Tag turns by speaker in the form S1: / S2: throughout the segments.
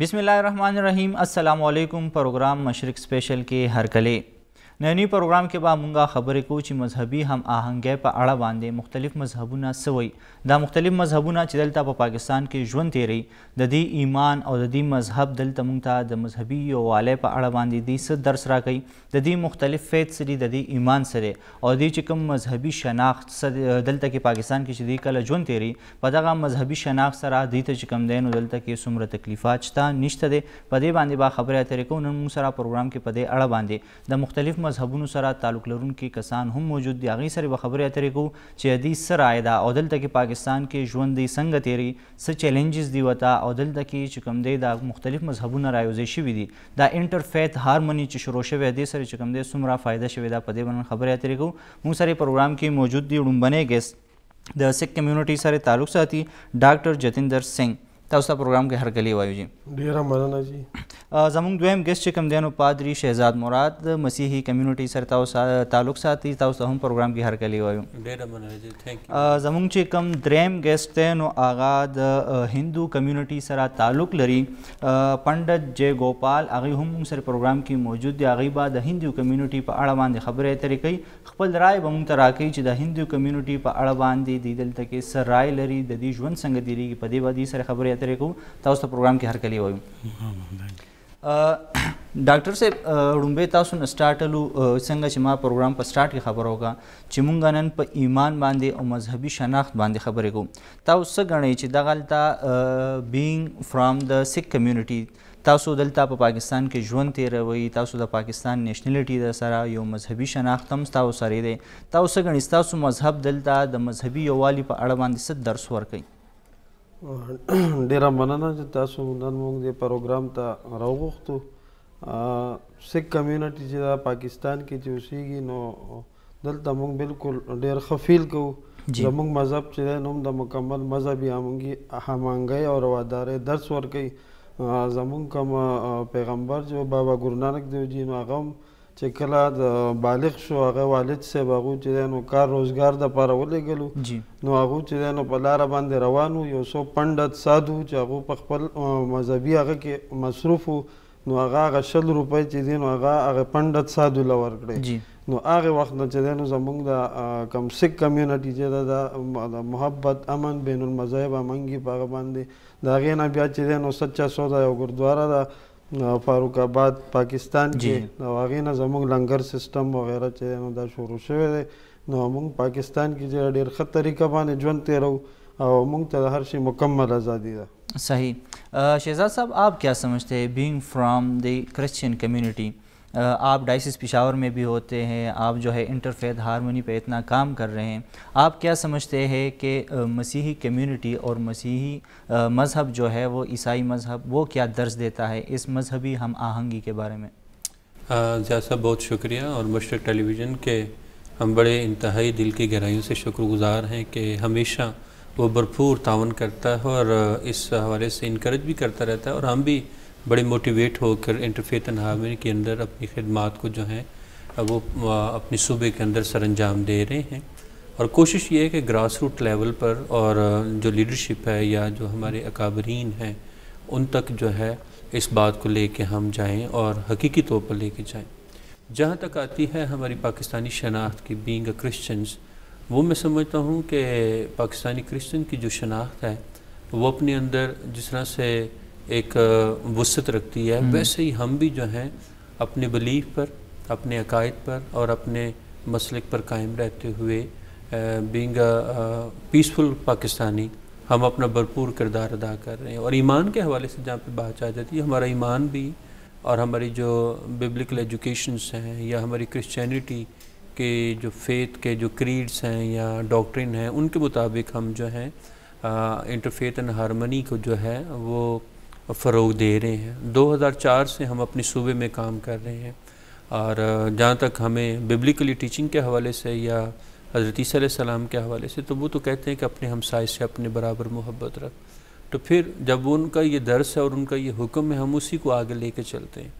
S1: बिसमीम अल्लाम programme Mashrak special के हर कले ننی پروګرام کې به مونږه خبرې کوو چې مذهبي هم آهنګۍ په اړه باندې مختلف مذهبونه سوي دا مختلف مذهبونه چې دلته په پا پاکستان کې ژوند تیري د دې ایمان او د دې مذهب دلته مونږ ته د مذهبي یووالۍ په اړه باندې دې څه درس راکوي د دې مختلف فیت سره د دې ایمان سره او دې چې کوم مذهبي شناخت دلته کې پاکستان کې چې دې کله ژوند تیري په دغه مذهبي شناخت سره دې ته چې کوم دی نو دلته کې څومره تکلیفات شته نشته دی په دې باندې به با خبرې اترې کوو نن موږ سره پروګرام کې په دې اړه باندې د مختلف مذهبونو سره تعلق لرونکي کسان هم موجود دي هغوی سره به خبرې اترې کوو چې دوی څه رایه ده او دلته کې پاکستان کې ژوند دوی څنګه تیري څه چیلنجز دي ورته او دلته کې چې کوم دی دا مختلف مذهبونه رایوځې شوي دي دا انټرفیت هارموني چې شروع شوی دی سره چې کوم دی څومره فایده شوې ده په دې باندې خبرې اترې کوو موږ سره پروګرام کې موجود دي ړومبنی ګیس د سکھ کمیونټي سره تعلق ساتي ډاکټر جتیندر سنگھ تاسو ته پروګرام کې هرکلی وایو جی
S2: ډیره مننه جی زموږ
S1: دویم ګیسټ چې کوم دی نو پادری شهزاد مراد مسیحي کمیونټي سره تاسو تعلق ساتي تاسو ته هم پروګرام کې هرکلی وایو
S3: ډیره مننه جی ثانک
S1: یو زموږ چې کوم دریم ګیسټ دی نو هغه د هندو کمیونټي سره تعلق لري پندت جے ګوپال هغه هم موږ سره پروګرام کې موجود دی هغه به د هندو کمیونټي په اړه باندې خبرې اترې کوي خپل رائے به موږ ته راکړي چې د هندو کمیونټي په اړه باندې د دلته کې سر رائے لري د دې ژوند څنګه دیریږي په دې باندې سره خبرې طریقې طریقو تاسو ته پروګرام کې هر کلی وایو ډاکټر صاحب ړومبه تاسو نه سٹارټلو څنګه چې ما پروګرام په سٹارټ کې خبر وکا چې مونږ نن په ایمان باندې او مذهبي شناخت باندې خبرې کوو تاسو غنئ چې د غلطه بینګ فرام د سیک کمیونټي تاسو دلته په پا پاکستان کې ژوند تیروي تاسو د پاکستان نېشنلټي د سره یو مذهبي شناخت هم تاسو سره دی تاسو غنئ تاسو مذهب دلته د مذهبي یووالي په اړه باندې څه درس ورکئ
S2: ډیره مننه چې تاسو نن موږ دې پروګرام ته راوغوښتو سکھ کمیونټي چې دا پاکستان کې چې اوسېږي نو دلته موږ بالکل ډیر خفیل کو زموږ مذهب چې دی نو د مکمل مذهبي همانګي همانګۍ او روادارۍ درس ورکوي زموږ کوم پیغمبر چې بابا ګورنانک دیو جي نو هغه هم چې کله د بالغ شو هغه والد صاحب هغه چې نو کار روزګار د پاره ولېګلو نو هغه چې نو په لار باندې روانو یو څو پندت سادو چې هغه په خپل مذهبي هغه کې مصروف نو هغه هغه شل روپۍ چې دی نو هغه هغه پندت سادو له ورکړې نو هغه وخت نه چې دی نو زموږ د کم سک کمیونټي چې د محبت امن بین المذاهب امنګي په هغه باندې د هغې نه بیا چې دی نو سچا سودا یو ګردواره ده فاروق آباد پاکستان کې نو هغه نه زموږ لنګر سیستم وغیرہ چې نو دا شروع شوی دی نو موږ پاکستان کې ډېر ښه طریقه باندې ژوند تیرو او موږ ته هر شي مکمل ازادي ده
S1: صحیح شهزاد صاحب آپ کیا سمجھتے ہیں بینگ فرام دی کرسچن کمیونٹی आप डाइसिस पिशावर में भी होते हैं आप जो है इंटरफेथ हारमोनी पे इतना काम कर रहे हैं आप क्या समझते हैं कि मसीही कम्युनिटी और मसीही मज़हब जो है वो ईसाई मज़हब वो क्या दर्ज देता है इस मज़हबी हम आहंगी के बारे में
S3: जैसा बहुत शुक्रिया और मशरक टेलीविज़न के हम बड़े इंतहाई दिल की गहराइयों से शुक्रगुजार हैं कि हमेशा वो भरपूर तावन करता है और इस हवाले से इनक्रेज भी करता रहता है और हम भी बड़े मोटिवेट होकर इंटरफेत हामिल के अंदर अपनी खदमात को जो है वो अपने सूबे के अंदर सर अंजाम दे रहे हैं और कोशिश ये है कि ग्रास रूट लेवल पर और जो लीडरशिप है या जो हमारे अकाबरीन हैं उन तक जो है इस बात को ले कर हम जाएँ और हकीकी तौर पर ले कर जाएँ जहाँ तक आती है हमारी पाकिस्तानी शनाख्त की बींग अ क्रिश्चन्स वो मैं समझता हूँ कि पाकिस्तानी क्रिश्चन की जो शनाख्त है वो अपने अंदर जिस तरह से एक वसत रखती है हम्म। वैसे ही हम भी जो हैं अपने बिलीफ पर अपने अकायद पर और अपने मसलक पर कायम रहते हुए बींग पीसफुल पाकिस्तानी हम अपना भरपूर किरदार अदा कर रहे हैं और ईमान के हवाले से जहाँ पे बात आ जाती है हमारा ईमान भी और हमारी जो बिब्लिकल एजुकेशन हैं या हमारी क्रिश्चियनिटी के जो फेथ के जो क्रीड्स हैं या डॉक्ट्रिन हैं उनके मुताबिक हम जो हैं इंटरफेथ एंड हारमनी को जो है वो फ़रोग दे रहे हैं 2004 से हम अपने सूबे में काम कर रहे हैं और जहाँ तक हमें बिब्लिकली टीचिंग के हवाले से या हजरत सलाम के हवाले से तो वो तो कहते हैं कि अपने हमसाय से अपने बराबर मोहब्बत रख तो फिर जब उनका ये दर्स है और उनका ये हुक्म है हम उसी को आगे ले चलते हैं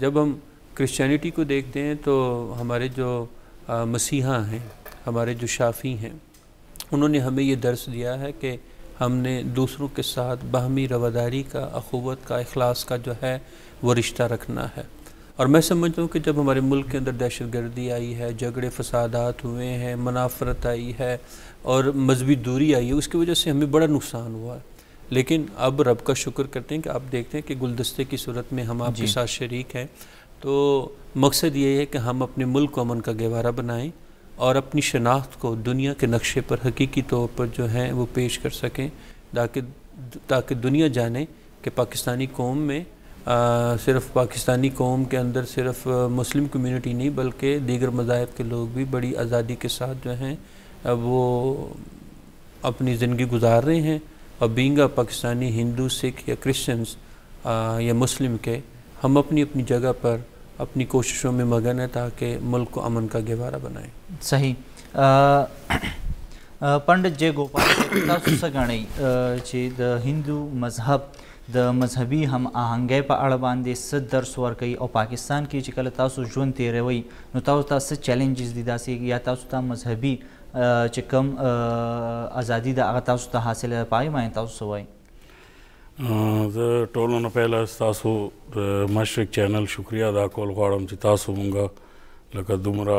S3: जब हम क्रिश्चियनिटी को देखते हैं तो हमारे जो आ, मसीहा हैं हमारे जो शाफ़ी हैं उन्होंने हमें ये दर्स दिया है कि हमने दूसरों के साथ बाहमी रवादारी का अखूवत का अखलास का जो है वो रिश्ता रखना है और मैं समझता हूँ कि जब हमारे मुल्क के अंदर दहशत गर्दी आई है झगड़े फसादात हुए हैं मुनाफरत आई है और मजहबी दूरी आई है उसकी वजह से हमें बड़ा नुकसान हुआ है लेकिन अब रब का शुक्र करते हैं कि आप देखते हैं कि गुलदस्ते की सूरत में हम आपके साथ शरीक हैं तो मकसद ये है कि हम अपने मुल्क को अमन का गवारा बनाएं और अपनी शनाख्त को दुनिया के नक्शे पर हकीकी तौर पर जो है वो पेश कर सकें ताकि ताकि दुनिया जाने कि पाकिस्तानी कौम में आ, सिर्फ पाकिस्तानी कौम के अंदर सिर्फ मुस्लिम कम्यूनिटी नहीं बल्कि दीगर मज़ाहब के लोग भी बड़ी आज़ादी के साथ जो हैं वो अपनी ज़िंदगी गुजार रहे हैं और बींगा पाकिस्तानी हिंदू सिख या क्रिश्चन्स या मुस्लिम के हम अपनी अपनी जगह पर अपनी कोशिशों में मगन है ताकि मुल्क को अमन का गहवारा बनाए सही पंडित जय गोपाल تاسو څه غنئ چې
S1: د هندو مذهب د مذهبي هم آهنګۍ په اړه باندې څه درس ورکوي او پاکستان کې چې کله تاسو ژوند تیروي نو تاسو ته څه چیلنجز دي داسې یا تاسو ته مذهبي چې کوم ازادي د هغه تاسو ته حاصله پای ما تاسو
S4: وایي زه ټولونه پهله تاسو د مشرق چینل شکریا ادا کول غواړم چې تاسو مونږه لکه دومره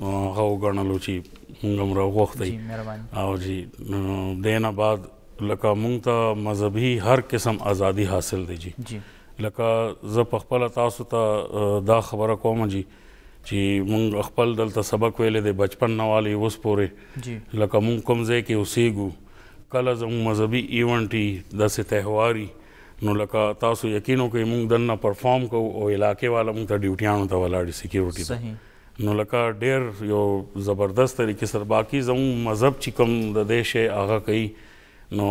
S4: هغه وګڼلو چې مونږ هم راوغوښتئ او جی دینه بعد لکه مونږ ته مذهبي هر قسم ازادي حاصل دی جی لکه زه په خپل تاسو ته دا خبره کوم جی چې مونږ خپل دلته سبق ویلې دی بچپن نه والی اوس پورې لکه مونږ کوم ځای کې اوسېږو کله زموږ مذهبي ایونټي داسې تهواري نو لکه تاسو یقین وکړئ موږ دننه پرفارم کوو او علاقې والا موږ ته ډیوټیانو ته ولاړ سکیورټي نو لکه ډېر یو زبردست طریقې سره باقي زموږ مذهب چې کوم د دیش هغه کوي نو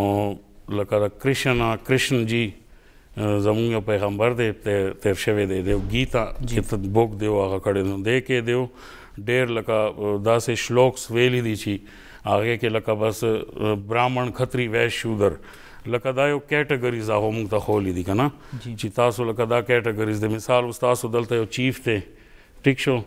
S4: لکه کرشنا کرشن جی زمونږ پیغمبر دی تیر شوی دی دیو گیتا چې بوک دیو هغه کړی نو دی کې دیو ډېر لکه داسې شلوکس ویلي دي چې هغه کې لکه بس براهمن خطري ویش شودر لکه دا یو کیټګریز هغه موږ ته خولې دي کنه چې تاسو لکه دا کیټګریز د مثال تاسو دلته یو چیف ته ټیک شو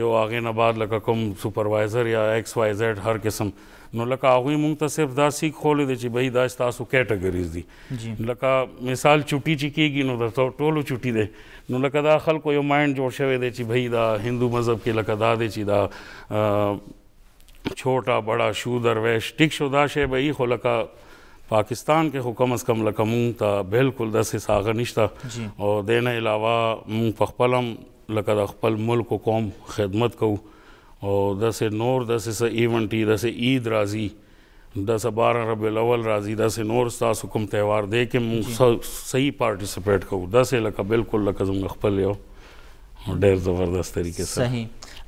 S4: یو هغه نه بعد لکه کوم سپروایزر یا ایکس وای زد هر قسم نو لکه هغه موږ ته صرف دا سیک خولې دي چې بهي دا تاسو کیټګریز دي لکه مثال چټي چې کیږي نو د ټولو چټي ده نو لکه دا خلکو یو مایند جوړ شوی دی چې بهي دا هندو مذهب کې لکه دا دي چې دا छोटा बड़ा शूदर वैश टिक शुदा शइ भई खो लका पाकिस्तान खे हू कम अज़ कम लका मूं त बिल्कुलु दस्ते सागर निश्ता और देन अलावा मूं पखपलम लका त खपल मुल्क क़ौम ख़िदमत कयूं और दस नूर दस स ایونٹ ई दस ईद राज़ी दस ॿारहं रब अवल राज़ी दस नूर सास हुकुम त्योहार दे के मूं सही पार्टिसिपेट कयूं दस लका बिल्कुलु लका ज़ुम खपल ॾेर ज़बरदस्त तरीक़े सां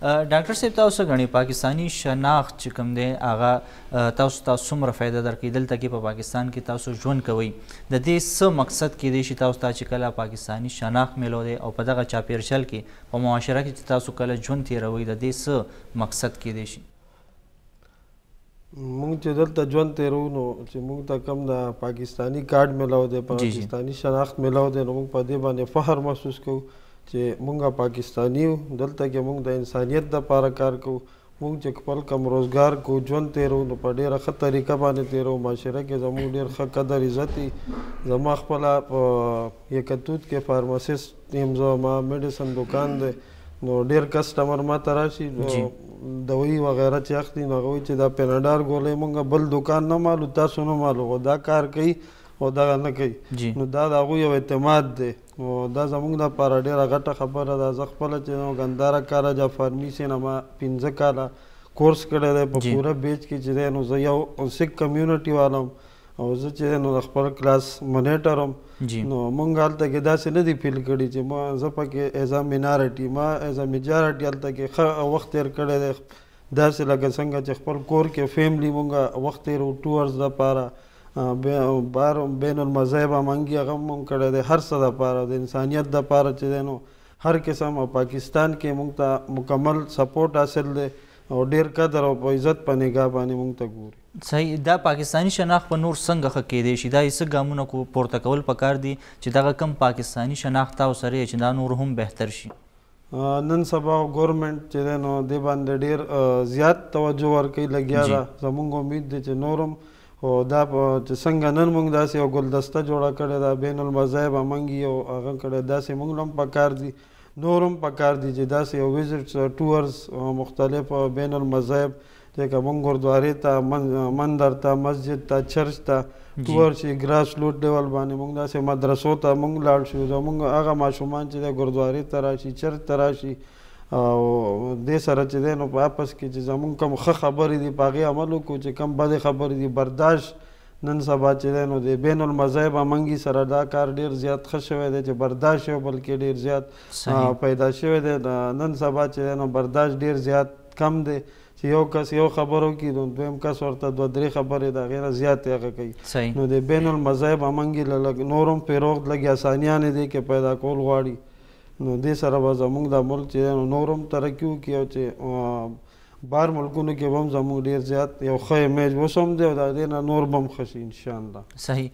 S1: ډاکټر صاحب تاسو غني پاکستانی شناخت چې کوم دی هغه تاسو تاسو مر فائدہ درکې دلته کې په پاکستان کې تاسو ژوند کوي د دې څه مقصد کې دی چې تاسو تاسو چې کله پاکستانی شناخت ملو دی او په دغه چاپیرشل کې په معاشره کې چې تاسو کله ژوند تیروي د دې څه مقصد کې دی شي
S2: مونږ چې دلته ژوند تیرو نو چې مونږ ته کم د پاکستانی کارت ملاو دی پاکستانی شناخت ملاو دی نو مونږ په دې باندې فخر محسوس کوو چې مونږه پاکستانی دلته کې مونږ د انسانیت د پاره کار کوو مونږ چې خپل کم روزګار کو ژوند تیرو نو په ډېره ښه طریقه باندې تیرو معاشره کې زموږ ډېر ښه قدر عزت زما خپل په یکتوت کې فارماسیست یم زما میډیسن دکان دی نو ډېر کسټمر ما ته راشي دوی وغیره چې اخلي نو هغه چې دا پینډار ګولې مونږ بل دکان نه مالو تاسو نه مالو دا کار کوي او دا نه کوي نو دا د هغوی یو اعتماد دی نو دا زموږ د پاره ډیره غټه خبره ده زه خپله چې نو ګنداره کالج اف فارمیسي نه ما پنځه کاله کورس کړی دی په پوره بیچ کې چې دی نو زه یو سکھ کمیونټي والا او زه چې نو خپل کلاس منیټر هم نو مونږ هلته کې داسې نه دي فیل کړي چې ما زه پکې ایز ا مینارټي ما ایز ا میجارټي هلته کې ښه وخت تېر کړی دی داسې لکه څنګه چې خپل کور کې فیملی مونږه وخت تېرو ټورز دپاره بار بین المذاهب امنګي هغه هم کړی دی هر څه دپاره د انسانیت دپاره چې دی نو هر قسم او پاکستان کې موږ ته مکمل سپورټ حاصل دی او ډیر قدر او عزت په نگاه باندې موږ ته ګوري
S1: صحیح دا پاکستانی شناخت په نور څنګه ښه کیدی شي دا یې څه ګامونه پورته کول پکار دي چې دغه کم پاکستانی شناخت او سره چې دا نور هم بهتر شي
S2: نن سبا ګورنمنت چې دی نو دې باندې ډیر زیات توجه ورکوي لګیا ده زمونږ امید دی چې نور هم او دا په څنګه نن موږ داسې یو ګلدسته جوړه کړې ده بین المذاهب موږ یو هغه کړی داسې موږ هم پکار دي نور هم پکار دي چې داسې یو وزټس ټورز مختلف بین المذاهب چې موږ ګوردوارې ته مندر ته مسجد ته چرچ ته ټور چې ګراس لوټ ډول باندې موږ داسې مدرسو ته موږ لاړ شو زموږ هغه ماشومان چې د ګوردوارې ته راشي چرچ ته راشي او دې سره چې دی نو په واپس کې چې زمونږ کوم ښه خبرې دي په هغې عمل وکړو چې کوم بدې خبرې دي برداشت نن سبا چې دی نو د بین المذاهب همنګي سره دا کار ډېر زیات ښه شوی دی چې برداشت یو بلکې ډېر زیات پیدا شوی دی نن سبا چې دی نو برداشت ډېر زیات کم دی چې یو کس یو خبرو کې نو دویم کس ورته دوه درې خبرې د هغې نه زیاتې هغه کوي نو د بین المذاهب همنګي لږ نور هم پرې روغ لږې اسانیانې دی کې پیدا کول غواړي દેશા બાજા મુંગદા મુલ્ક છે એનું નવરમતા રખ્યું કે છે બાર મુલ્કોનું કે વમઝા મુંગ ડેર જાત એ ખય મેજ વો સમજે દેના નોરબમ ખસી ઇન્શાલ્લાહ
S1: સહી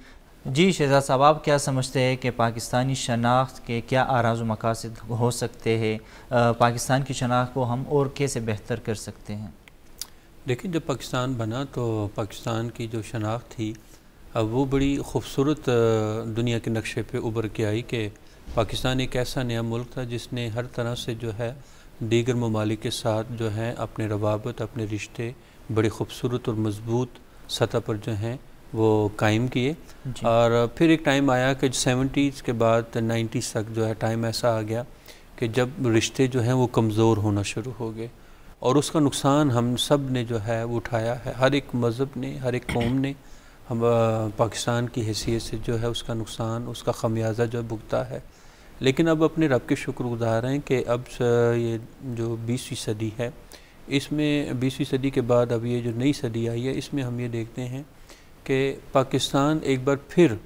S1: जी शहजाद साहब आप क्या समझते हैं कि पाकिस्तानी शनाख्त के क्या आराज मकासद हो सकते हैं पाकिस्तान की शनाख्त को हम और कैसे बेहतर कर सकते हैं
S3: देखिए जब पाकिस्तान बना तो पाकिस्तान की जो शनाख्त थी वो बड़ी खूबसूरत दुनिया के नक्शे पे उभर के आई कि पाकिस्तान एक ऐसा नया मुल्क था जिसने हर तरह से जो है दीगर ममालिक के साथ जो है अपने रवाबत अपने रिश्ते बड़े खूबसूरत और मजबूत सतह पर जो हैं वो कायम किए और फिर एक टाइम आया कि सेवेंटीज़ के बाद नाइन्टीज़ तक जो है टाइम ऐसा आ गया कि जब रिश्ते जो हैं वो कमज़ोर होना शुरू हो गए और उसका नुकसान हम सब ने जो है वो उठाया है हर एक मज़हब ने हर एक कौम ने हम पाकिस्तान की हैसियत से जो है उसका नुकसान उसका खमियाजा जो भुगता है लेकिन अब अपने रब के शुक्रगुजार हैं कि अब ये जो बीसवीं सदी है इसमें बीसवीं सदी के बाद अब ये जो नई सदी आई है इसमें हम ये देखते हैं कि पाकिस्तान एक बार फिर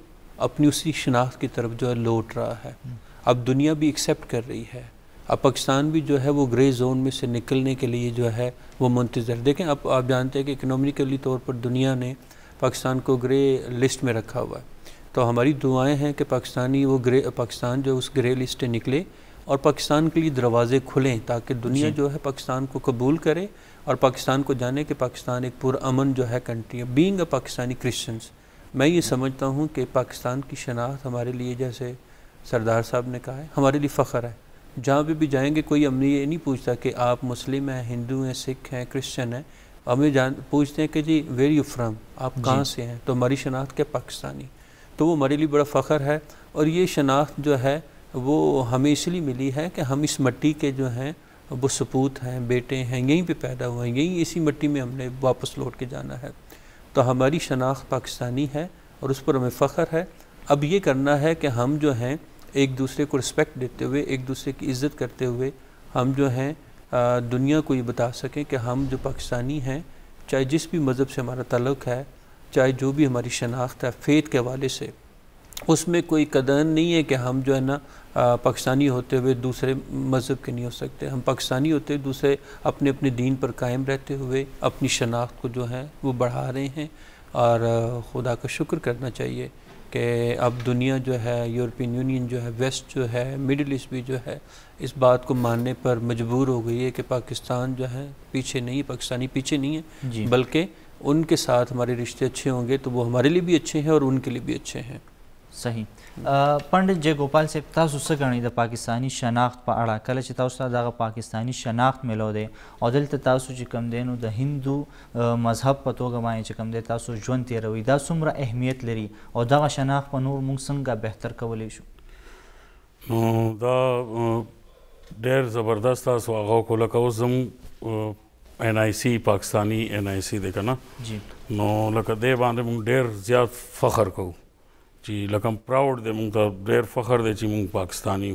S3: अपनी उसी शनाख्त की तरफ जो है लौट रहा है हम्म। अब दुनिया भी एक्सेप्ट कर रही है अब पाकिस्तान भी जो है वो ग्रे जोन में से निकलने के लिए जो है वो मुंतज़र देखें अब आप जानते हैं कि इकनॉमिकली तौर पर दुनिया ने पाकिस्तान को ग्रे लिस्ट में रखा हुआ है तो हमारी दुआएं हैं कि पाकिस्तानी वो ग्रे पाकिस्तान जो उस ग्रे लिस्ट से निकले और पाकिस्तान के लिए दरवाजे खुलें ताकि दुनिया जो है पाकिस्तान को कबूल करे और पाकिस्तान को जाने कि पाकिस्तान एक पुरान जो है कंट्री है बींग अ पाकिस्तानी क्रिश्चन्स मैं ये समझता हूँ कि पाकिस्तान की शनाख्त हमारे लिए जैसे सरदार साहब ने कहा है हमारे लिए फ़ख्र है जहाँ पर भी जाएंगे कोई हमने ये नहीं पूछता कि आप मुस्लिम हैं हिंदू हैं सिख हैं क्रिश्चन हैं हमें जान पूछते हैं कि जी वेर यू फ्राम आप कहाँ से हैं तो हमारी शनाख्त क्या पाकिस्तानी तो वो हमारे लिए बड़ा फ़ख्र है और ये शनाख्त जो है वो हमें इसलिए मिली है कि हम इस मट्टी के जो हैं वो सपूत हैं बेटे हैं यहीं पे पैदा हुए हैं यहीं इसी मिट्टी में हमने वापस लौट के जाना है तो हमारी शनाख्त पाकिस्तानी है और उस पर हमें फ़ख्र है अब ये करना है कि हम जो हैं एक दूसरे को रिस्पेक्ट देते हुए एक दूसरे की इज़्ज़त करते हुए हम जो हैं दुनिया को ये बता सकें कि हम जो पाकिस्तानी हैं चाहे जिस भी मज़हब से हमारा तल्लक है चाहे जो भी हमारी शनाख्त है फेथ के हवाले से उसमें कोई कदर नहीं है कि हम जो है ना पाकिस्तानी होते हुए दूसरे मज़हब के नहीं हो सकते हम पाकिस्तानी होते हुए दूसरे अपने अपने दीन पर कायम रहते हुए अपनी शनाख्त को जो है वो बढ़ा रहे हैं और खुदा का शुक्र करना चाहिए कि अब दुनिया जो है यूरोपियन यूनियन जो है वेस्ट जो है मिडिल ईस्ट भी जो है इस बात को मानने पर मजबूर हो गई है कि पाकिस्तान जो है पीछे नहीं है पाकिस्तानी पीछे नहीं है बल्कि उनके साथ हमारे रिश्ते अच्छे होंगे तो वो हमारे लिए भी अच्छे हैं और उनके लिए भी अच्छे हैं صحیح
S1: پند جګوپال صاحب تاسو څه غنئ د پاکستانی شناخت په اړه کله چې تاسو ته د پاکستانی شناخت ملو دی او دلته تاسو چې کم دینو د هندو مذهب په توګه باندې چې کم دی تاسو ژوند تیروي دا څومره اهمیت لري او دغه شناخت په نور موږ څنګه بهتر کولی
S4: شو دا ډېر زبردست تاسو هغه کوله کوم N I C Pakistani N I C دی کنه نو لکه دې باندې مونږ ډېر زیات فخر کوو چې لکه پراود دې مونږ ته ډېر فخر دی چې مونږ پاکستانی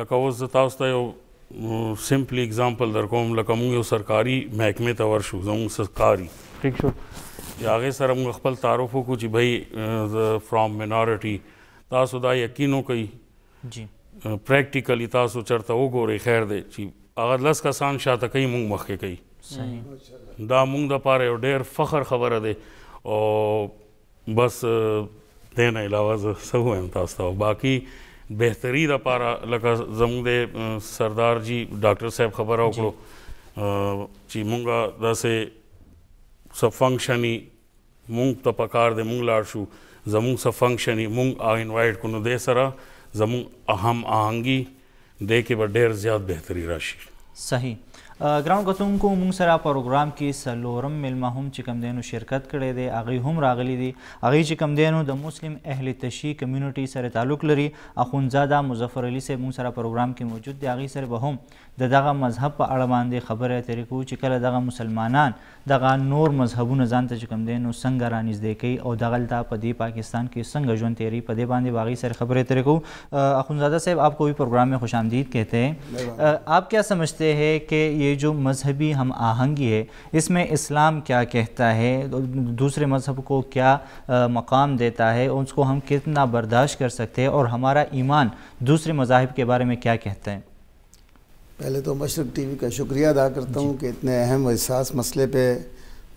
S4: لکه اوس تاسو ته یو سمپلی اگزامپل درکوم لکه مونږ یو سرکاري محکمه ته ورشو زموږ سرکاري ٹھیک شو هغه سره موږ خپل تعارف وکړو چې بھئی فرام مینورټي تاسو دا یقین وکړئ جی پریکټیکلی تاسو چرته وګورئ خیر دی چې هغه لس کسان شاته کوي مونږ مخکې کوي صحیح دا موږ د پاره یو ډیر فخر خبره ده او بس دین علاوه زه سوه هم تاسو ته باقی بهتري د پاره لکه زموږ د سردار جی ډاکټر صاحب خبره وکړو چې مونږه داسې سب فنکشني مونږ ته پکار دې مونږ لاړ شو زمونږ سب فنکشني مونږ ا انوایټ کو نو دې سره زمونږ اهم آهنګي دې کې به ډېر زیات بهتري راشي
S1: صحیح ګران کوتونکو موږ سره پروګرام کې سلورم ملما هم چې کم دینو شرکت کړي دي اغه هم راغلي دي اغه چې کم دینو د مسلم اهل تشی کمیونټي سره تعلق لري اخونزاده مظفر علي سه موږ سره پروګرام کې موجود دي اغه سره به هم د دغه مذهب په اړه باندې خبره ترې کوو چې کله دغه مسلمانان دغه نور مذهبونه ځانته چې کوم دی نو څنګه رانږدې کوي او دغلته په دې پاکستان کې څنګه ژوند تیری په دې باندې باغی سره خبرې ترې کوو کو साहब پروگرام میں خوش آمدید کہتے ہیں कहते کیا سمجھتے ہیں کہ یہ جو ये ہم آہنگی ہے اس میں اسلام کیا کہتا ہے دوسرے दूसरे کو کیا مقام دیتا ہے है کو ہم کتنا برداشت کر سکتے ہیں اور ہمارا ایمان دوسرے مذاہب کے بارے میں کیا کہتا ہے
S5: पहले तो मशरक टीवी का शुक्रिया अदा करता हूँ कि इतने अहम एहसास मसले पे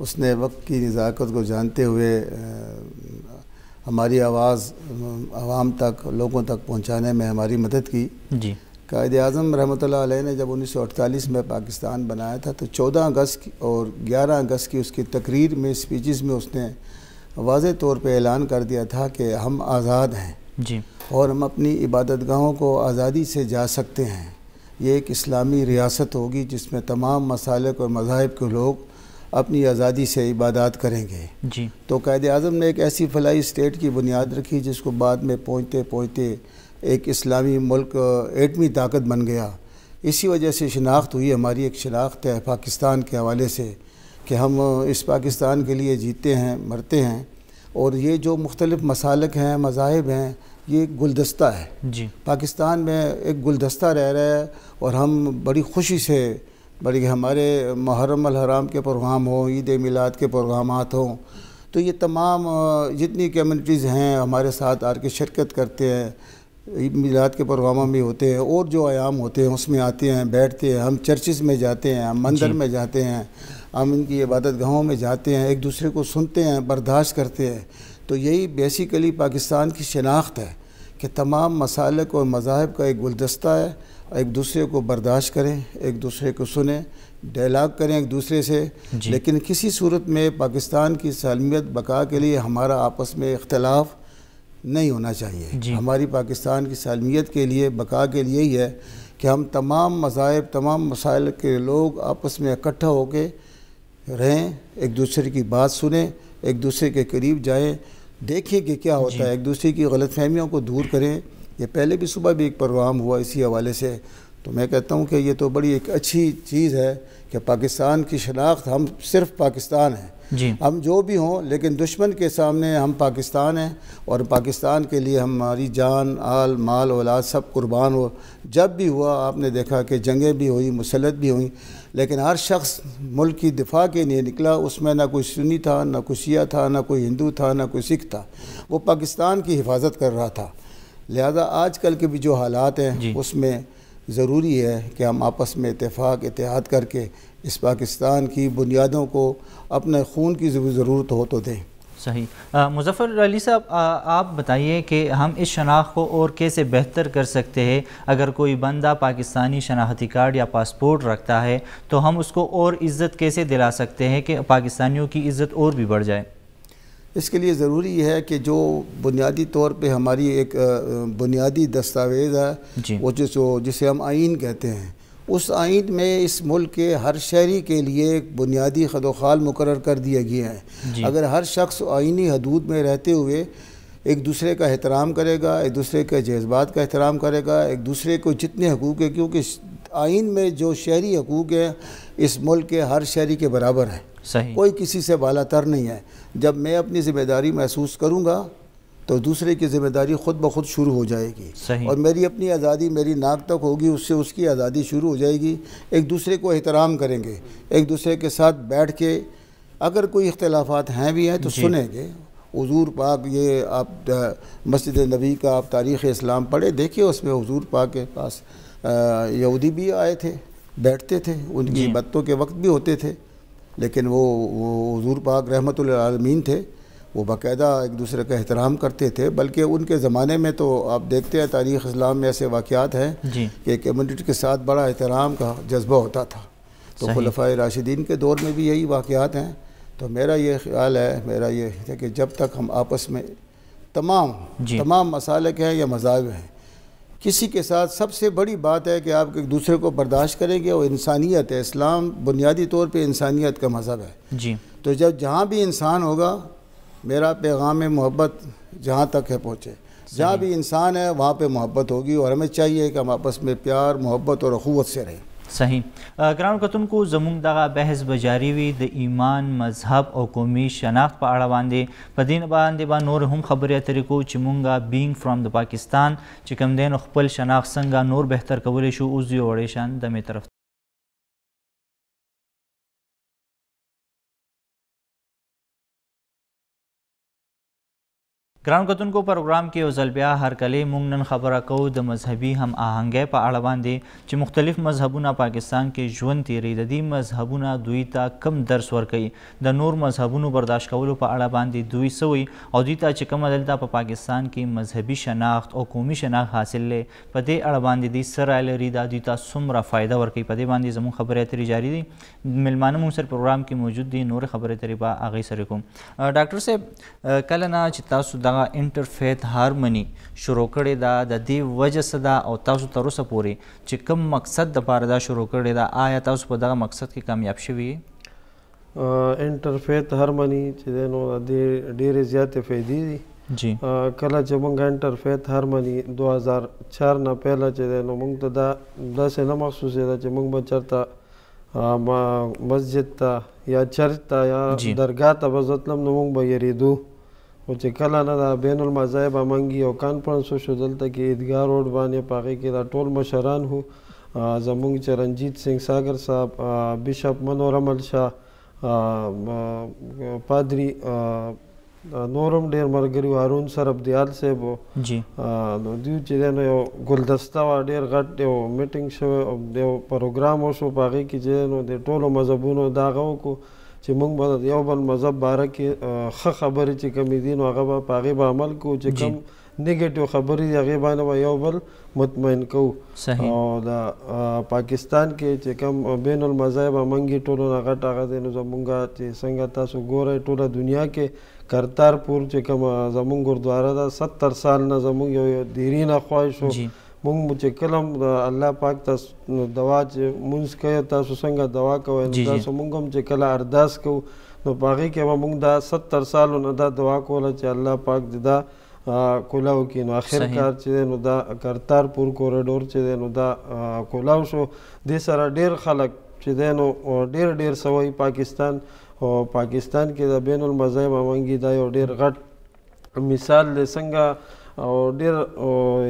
S5: उसने वक्त की नज़ाकत को जानते हुए हमारी आवाज़ आवाम तक लोगों तक पहुँचाने में हमारी मदद की जी कायद अजम रहमत ने जब 1948 में पाकिस्तान बनाया था तो 14 अगस्त की और 11 अगस्त की उसकी तकरीर में स्पीचेस में उसने वाज तौर पे ऐलान कर दिया था कि हम आज़ाद हैं जी और हम अपनी इबादत गाहों को आज़ादी से जा सकते हैं ये एक इस्लामी रियासत होगी जिसमें तमाम मसालक और मजाहब के लोग अपनी आज़ादी से इबादत करेंगे जी तो कैद अजम ने एक ऐसी फलाई स्टेट की बुनियाद रखी जिसको बाद में पहुँचते पहुँचते एक इस्लामी मुल्क एटमी ताकत बन गया इसी वजह से शिनाख्त हुई हमारी एक शनाख्त है पाकिस्तान के हवाले से कि हम इस पाकिस्तान के लिए जीते हैं मरते हैं और ये जो मुख्तलिफ मसालक हैं मज़ाहब हैं ये गुलदस्ता है जी पाकिस्तान में एक गुलदस्ता रह रहा है और हम बड़ी खुशी से बल्कि हमारे मुहर्रम हराम के प्रोग्राम हों ईद मिलाद के प्रोग्राम हों तो ये तमाम जितनी कम्यूनिटीज़ हैं हमारे साथ आर के शिरकत करते हैं ईद मिलाद के प्रोग्राम भी होते हैं और जो आयाम होते हैं उसमें आते हैं बैठते हैं हम चर्चेज़ में जाते हैं हम मंदिर में जाते हैं हम इनकी इबादत गाहों में जाते हैं एक दूसरे को सुनते हैं बर्दाश्त करते हैं तो यही बेसिकली पाकिस्तान की शनाख्त है कि तमाम मसालक और मज़ाहब का एक गुलदस्ता है एक दूसरे को बर्दाश्त करें एक दूसरे को सुने डायलाग करें एक दूसरे से लेकिन किसी सूरत में पाकिस्तान की सालमियत बका के लिए हमारा आपस में इख्तलाफ नहीं होना चाहिए हमारी पाकिस्तान की सालमियत के लिए बका के लिए ही है कि हम तमाम मज़ाहब तमाम मसाइल के लोग आपस में इकट्ठा होकर रहें एक दूसरे की बात सुने एक दूसरे के करीब जाएँ देखें कि क्या होता है एक दूसरे की गलत फहमियों को दूर करें ये पहले भी सुबह भी एक प्रोग्राम हुआ इसी हवाले से तो मैं कहता हूँ कि ये तो बड़ी एक अच्छी चीज़ है कि पाकिस्तान की शनाख्त हम सिर्फ पाकिस्तान हैं हम जो भी हों लेकिन दुश्मन के सामने हम पाकिस्तान हैं और पाकिस्तान के लिए हमारी जान आल माल औलाद सब कुर्बान हो जब भी हुआ आपने देखा कि जंगें भी हुई मुसलत भी हुई लेकिन हर शख्स मुल्क की दिफा के लिए निकला उसमें ना कोई सुनी था ना कोई शिया था ना कोई हिंदू था ना कोई सिख था वो पाकिस्तान की हिफाजत कर रहा था लिहाजा आज कल के भी जो हालात हैं उसमें ज़रूरी है कि हम आपस में इतफाक़ इतिहाद करके इस पाकिस्तान की बुनियादों को अपने खून की ज़रूरत हो तो दें सही
S1: मुजफ़र अली साहब आप बताइए कि हम इस शनाख्त को और कैसे बेहतर कर सकते हैं अगर कोई बंदा पाकिस्तानी शनाख्ती कार्ड या पासपोर्ट रखता है तो हम उसको और इज़्ज़त कैसे दिला सकते हैं कि पाकिस्तानियों की इज़्ज़त और भी बढ़ जाए
S5: इसके लिए ज़रूरी है कि जो बुनियादी तौर पर हमारी एक बुनियादी दस्तावेज़ है वो जिस जिसे हम आइन कहते हैं उस आइन में इस मुल्क के हर शहरी के लिए एक बुनियादी खदोखाल मुकर कर दिया गया है अगर हर शख्स आइनी हदूद में रहते हुए एक दूसरे का एहतराम करेगा एक दूसरे के जज्बात का एहतराम करेगा एक दूसरे को जितने हकूक़ है क्योंकि आइन में जो शहरी हकूक़ है इस मुल्क के हर शहरी के बराबर है सही कोई किसी से बाला तर नहीं है जब मैं अपनी ज़िम्मेदारी महसूस करूँगा तो दूसरे की ज़िम्मेदारी ख़ुद ब खुद शुरू हो जाएगी सही। और मेरी अपनी आज़ादी मेरी नाक तक होगी उससे उसकी आज़ादी शुरू हो जाएगी एक दूसरे को एहतराम करेंगे एक दूसरे के साथ बैठ के अगर कोई इख्तलाफात हैं भी हैं तो सुनेंगे हजूर पाक ये आप मस्जिद नबी का आप तारीख़ इस्लाम पढ़े देखिए उसमें हजूर पाक के पास यहूदी भी आए थे बैठते थे उनकी बत्तों के वक्त भी होते थे लेकिन वो हजूर पाक रहमत आलमीन थे वो बाकायदा एक दूसरे का एहतराम करते थे बल्कि उनके ज़माने में तो आप देखते हैं तारीख़ इस्लाम में ऐसे वाक़ात हैं कि कम्यूनिटी के साथ बड़ा एहतराम का जज्बा होता था तो खलफा राशिदीन के दौर में भी यही वाक़ात हैं तो मेरा ये ख्याल है मेरा ये है कि जब तक हम आपस में तमाम तमाम मसालक हैं या मजाब हैं किसी के साथ सबसे बड़ी बात है कि आप एक दूसरे को बर्दाश्त करेंगे और इंसानियत है इस्लाम बुनियादी तौर पे इंसानियत का मज़हब है जी तो जब जहाँ भी इंसान होगा मेरा पैगाम मोहब्बत जहाँ तक है पहुँचे जहाँ भी इंसान है वहाँ पे मोहब्बत होगी और हमें चाहिए कि हम आपस में प्यार मोहब्बत और अखवत से रहें
S1: صحیح ګران کتونکو زموږ دغه بحث به جاری وي د ایمان مذهب او قومي شناخت په اړه باندې په دین باندې به نور هم خبرې اترې کوو چې مونږه بینګ فرام د پاکستان چې کوم دین خپل شناخت څنګه نور بهتر کولی شو اوس یو وړې شان د می طرف ګران کتونکو پروګرام کې یو ځل بیا هر کلی موږ نن خبره کوو د مذهبي هم آهنګۍ په اړه باندې چې مختلف مذهبونه پاکستان کې ژوند تیري د دې مذهبونه دوی ته کم درس ورکوي د نور مذهبونو برداشت کولو په اړه باندې دوی سوي او دوی ته چې کومه دلته په پاکستان کې مذهبي شناخت او قومي شناخت حاصل لې په دې اړه باندې دوی سره لري دا دوی ته څومره فایده ورکوي په دې باندې زموږ خبرې اترې جاري دي ملمانه مو سره پروګرام کې موجود دي نور خبرې اترې به هغې سره کوم ډاکټر صاحب کله نه چې تاسو دغه دغه انټرفیت هارمونی شروع کړې ده د دې وجه څه ده او تاسو تر اوسه پورې چې کوم مقصد دپاره دا شروع کړې ده آیا تاسو په دغه مقصد کې کامیاب شوي
S2: انټرفیت هارمونی چې دی نو د ډېرې زیاتې فایدې دي جی کله چې مونږ انټرفیت هارمونی 2004 نه پهلا چې دی نو مونږ ته دا داسې نه محسوسې ده چې مونږ به چېرته مسجد ته یا چرچ ته یا درګاه ته به زه تلم نو مونږ به یریدو خو چې کله نه دا بین المذاهب امنګي او کانفرنس شو دلته کې ادګار روډ باندې پاغي کې دا ټول مشران هو زمونږ چې رنجیت سنگ ساگر صاحب بشپ منور عمل شاه پادری نورم ډیر مرګري هارون سرب دیال صاحب جی نو دیو چې نو یو ګلدستا وا ډیر غټ یو میټینګ شو یو پروګرام شو پاغي کې چې نو د ټولو مذهبونو داغو کو چې موږ به یو بل مذهب باره کې ښه خبرې چې کمې دي نو هغه به په هغې به عمل کوو چې کم نیګیټیو خبرې دي هغې باندې به یو بل مطمئن کوو او د پاکستان کې چې کم بین المذاهب موږ ټولو نه غټ هغه دی نو زمونږ چې څنګه تاسو ګورئ ټوله دنیا کې کرتارپور چې کوم زمونږ ګردواره ده ستر سال نه زمونږ یو دیرینه خواهش و مونږ چې کلم د الله پاک تاسو دوا چې مونږ کوي تاسو څنګه دوا کوي تاسو مونږ هم چې کله ارداس کوو نو پاغي کې مونږ دا 70 سالو نه دا دوا کوله چې الله پاک دې دا کولاو کې نو اخر کار چې نو دا کرتارپور کوریډور چې نو دا کولاو شو د سره ډیر خلک چې دینو ډیر ډیر سوي پاکستان او پاکستان کې د بین المذاهب امنګي دا یو ډیر غټ مثال له څنګه او ډیر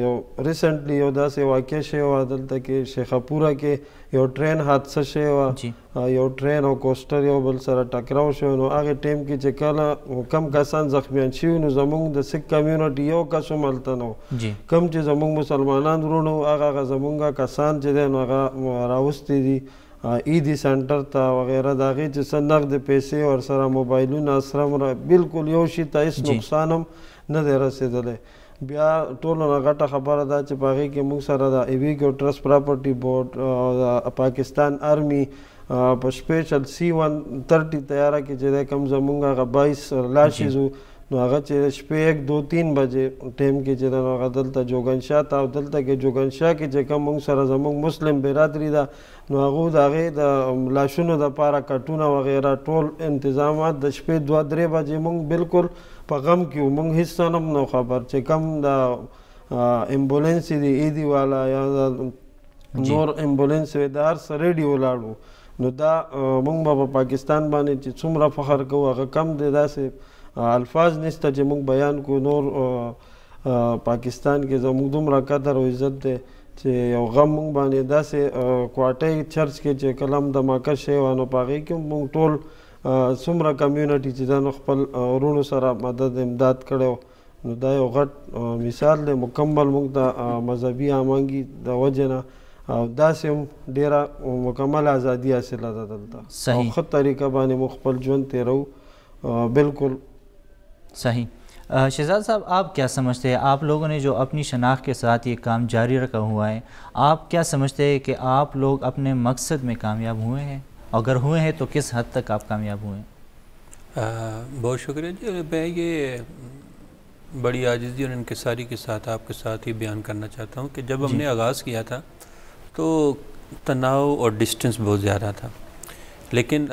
S2: یو ریسنټلی یو داسې واقع شوی و دلته کې شیخاپوره کې یو ټرین حادثه شوی و یو ټرین او کوسټر یو بل سره ټکراو شو نو هغه ټیم کې چې کله کم کسان زخمیان شوي نو زمونږ د سک کمیونټي یو کس هم هلته نه کم چې زمونږ مسلمانان ورونو هغه هغه زمونږ کسان چې دی نو هغه راوستي دي ایدی سنټر ته وغیرہ د هغې چې څه نغدې پیسې ورسره موبایلونه سره بالکل یو شي ته هېڅ نقصان هم نه دی رسېدلی بیا ټول غټه خبره ده چې پاغي کې موږ سره د ایویګیوټرس پراپرټي بورډ او پاکستان آرمی په سپیشل سی 130 تیاره کې چې کم زمونږه 22 لاشیزو نو هغه چې شپې 1 2 3 بجې ټیم کې چې نو هغه دلته جوګنشا ته او دلته کې جوګنشا کې چې کوم موږ سره زموږ مسلم برادری دا نو هغه د هغه د لاشونو د پاره کټونه وغیرہ ټول انتظامات د شپې 2 3 بجې موږ بالکل په غم کې موږ هیڅ سنم نو خبر چې کم دا امبولانس دی ای دی والا یا نور امبولانس وی دار سره دی ولاړو نو دا موږ په پاکستان باندې چې څومره فخر کوو هغه کم دی داسې الفاظ نشته چې موږ بیان کو نور پاکستان کې زموږ دومره قدر او عزت دی چې یو غم مونږ باندې داسې کوټې چرچ کې چې کلم د ماکه شی وانه پاغي کې مونږ ټول څومره کمیونټي چې دا نو خپل ورونو سره مدد امداد کړو نو دا یو غټ مثال دی مکمل موږ د مذهبي امانګي د وجه نه او داسې هم ډېره مکمل ازادي حاصله ده دلته او ښه طریقه باندې موږ خپل ژوند تېرو بالکل
S1: صحیح شہزاد صاحب آپ کیا سمجھتے ہیں آپ لوگوں نے جو اپنی شناخت کے ساتھ یہ کام جاری رکھا ہوا ہے آپ کیا سمجھتے ہیں کہ آپ لوگ اپنے مقصد میں کامیاب ہوئے ہیں अगर हुए हैं तो किस हद तक आप कामयाब हुए
S3: बहुत शुक्रिया जी मैं ये बड़ी आजिज़ी और इनकसारी के साथ आपके साथ ही बयान करना चाहता हूँ कि जब हमने आगाज़ किया था तो तनाव और डिस्टेंस बहुत ज़्यादा था लेकिन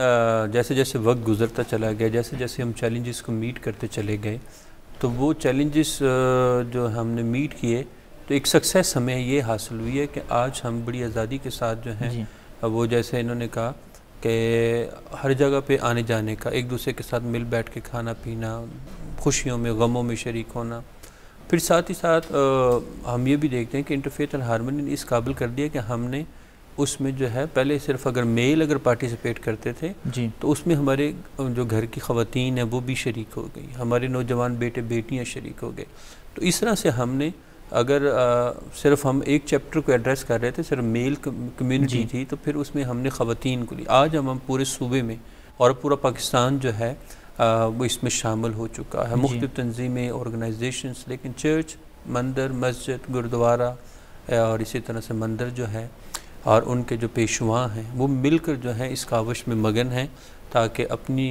S3: जैसे जैसे वक्त गुजरता चला गया जैसे जैसे हम चैलेंजेस को मीट करते चले गए तो वो चैलेंजेस जो हमने मीट किए तो एक सक्सेस हमें ये हासिल हुई है कि आज हम बड़ी आज़ादी के साथ जो हैं वो जैसे इन्होंने कहा कि हर जगह पे आने जाने का एक दूसरे के साथ मिल बैठ के खाना पीना खुशियों में गमों में शरीक होना फिर साथ ही साथ आ, हम ये भी देखते हैं कि इंटरफेथ एंड हारमोनी इस काबिल कर दिया कि हमने उसमें जो है पहले सिर्फ अगर मेल अगर पार्टिसिपेट करते थे जी तो उसमें हमारे जो घर की खवतिन हैं वो भी शरीक हो गई हमारे नौजवान बेटे बेटियां शरीक हो गए तो इस तरह से हमने अगर आ, सिर्फ हम एक चैप्टर को एड्रेस कर रहे थे सिर्फ मेल कम्युनिटी थी तो फिर उसमें हमने ख़वान को ली आज हम हम पूरे सूबे में और पूरा पाकिस्तान जो है आ, वो इसमें शामिल हो चुका है मुख्त तनजीमें ऑर्गेनाइजेशन लेकिन चर्च मंदिर मस्जिद गुरुद्वारा और इसी तरह से मंदिर जो है और उनके जो पेशवा हैं वो मिलकर जो है इस काविश में मगन हैं ताकि अपनी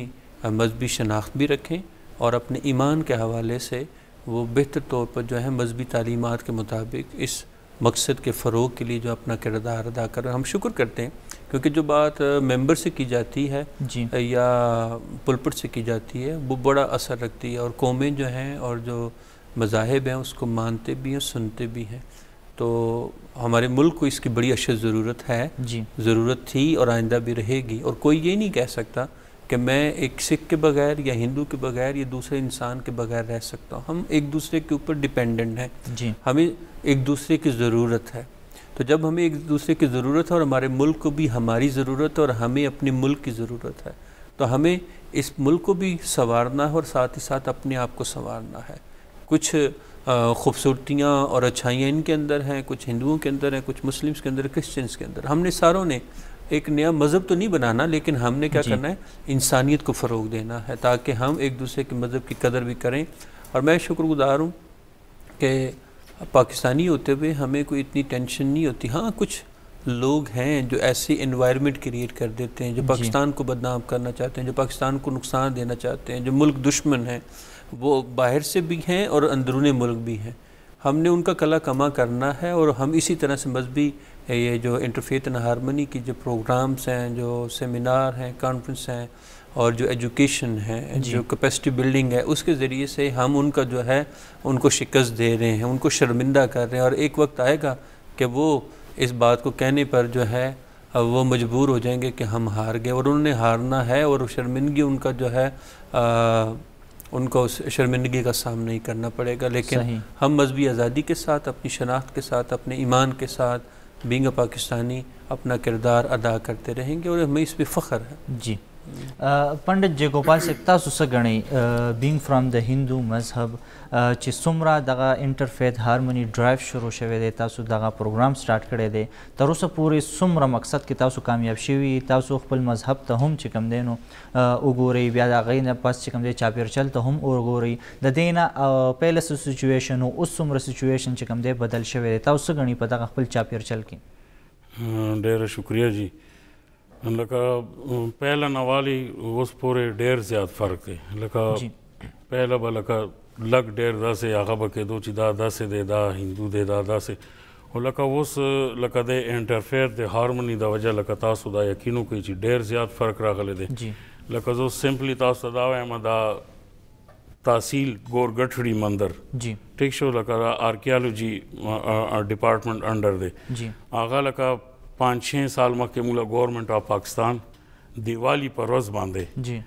S3: मजहबी शनाख्त भी रखें और अपने ईमान के हवाले से वो बेहतर तौर पर जो है मजहबी तालीमत के मुताबिक इस मकसद के फ़रोग के लिए जो अपना किरदार अदा कर रहे हैं हम शुक्र करते हैं क्योंकि जो बात मेंबर से की जाती है या पुलपट से की जाती है वो बड़ा असर रखती है और कौमें जो हैं और जो मजाहब हैं उसको मानते भी हैं सुनते भी हैं तो हमारे मुल्क को इसकी बड़ी अशद ज़रूरत है ज़रूरत थी और आइंदा भी रहेगी और कोई ये नहीं कह सकता कि मैं एक सिख के बगैर या हिंदू के बगैर या दूसरे इंसान के बगैर रह सकता हूँ हम एक दूसरे के ऊपर डिपेंडेंट हैं जी हमें एक दूसरे की ज़रूरत है तो जब हमें एक दूसरे की ज़रूरत है और हमारे मुल्क को भी हमारी ज़रूरत है और हमें अपने मुल्क की ज़रूरत है तो हमें इस मुल्क को भी संवारना है और साथ ही साथ अपने आप को संवारना है कुछ खूबसूरतियाँ और अच्छाइयाँ इनके अंदर हैं कुछ हिंदुओं के अंदर हैं कुछ मुस्लिम्स के अंदर क्रिश्चियंस के अंदर हमने सारों ने एक नया मज़हब तो नहीं बनाना लेकिन हमने क्या करना है इंसानियत को फ़रोग देना है ताकि हम एक दूसरे के मज़हब की कदर भी करें और मैं शुक्रगुजार हूँ कि पाकिस्तानी होते हुए हमें कोई इतनी टेंशन नहीं होती हाँ कुछ लोग हैं जो ऐसी इन्वायरमेंट क्रिएट कर देते हैं जो पाकिस्तान को बदनाम करना चाहते हैं जो पाकिस्तान को नुकसान देना चाहते हैं जो मुल्क दुश्मन हैं वो बाहर से भी हैं और अंदरूनी मुल्क भी हैं हमने उनका कला कमा करना है और हम इसी तरह से मजहबी ये जो इंटरफेथ एंड हारमोनी की जो प्रोग्राम्स हैं जो सेमिनार हैं कॉन्फ्रेंस हैं और जो एजुकेशन है जो कैपेसिटी बिल्डिंग है उसके ज़रिए से हम उनका जो है उनको शिकस्त दे रहे हैं उनको शर्मिंदा कर रहे हैं और एक वक्त आएगा कि वो इस बात को कहने पर जो है वो मजबूर हो जाएंगे कि हम हार गए और उन्होंने हारना है और शर्मिंदगी उनका जो है आ, उनको शर्मिंदगी का सामना ही करना पड़ेगा लेकिन हम मजहबी आज़ादी के साथ अपनी शनाख्त के साथ अपने ईमान के साथ बींग पाकिस्तानी अपना किरदार अदा करते रहेंगे और हमें इस पर फ़ख्र है जी پندت جګوپال
S1: سیک تاسو څه غنئ بینګ فرام د هندو مذهب چې څومره دغه انټرفیث هارموني ډرایو شروع شوی دی تاسو دغه پروګرام سٹارټ کړی دی تر اوسه پورې څومره مقصد کې تاسو کامیاب شوي تاسو خپل مذهب ته هم چې کم دی نو وګورئ بیا د هغې نه پس چې کم دی چاپیرچل ته هم وګورئ د دې نه پهله څه سچویشن و اوس څومره سچویشن چې کم دی بدل شوی دی تاسو څه غنئ په دغه خپل چاپیرچل
S4: کې ډیره شکریه جی لکه پهله نوالی اوس پورې ډیر زیات فرق دی لکه پهله به لکه لګ ډیر داسې هغه به کېدو چې دا داسې دی دا هندو دی دا داسې او لکه اوس لکه د انټرفیر د هارمونی د وجه لکه تاسو دا یقین وکړئ چې ډیر زیات فرق راغلی دی لکه زه سمپلی تاسو ته دا وایم دا تحصیل ګورګټړي مندر جی ټیک شو لکه آرکیالوجي ډپارټمنټ انډر دی جی هغه لکه 5 6 سال مخکې موږ ګورنمنت اف پاکستان دیوالی پر ورځ باندې جی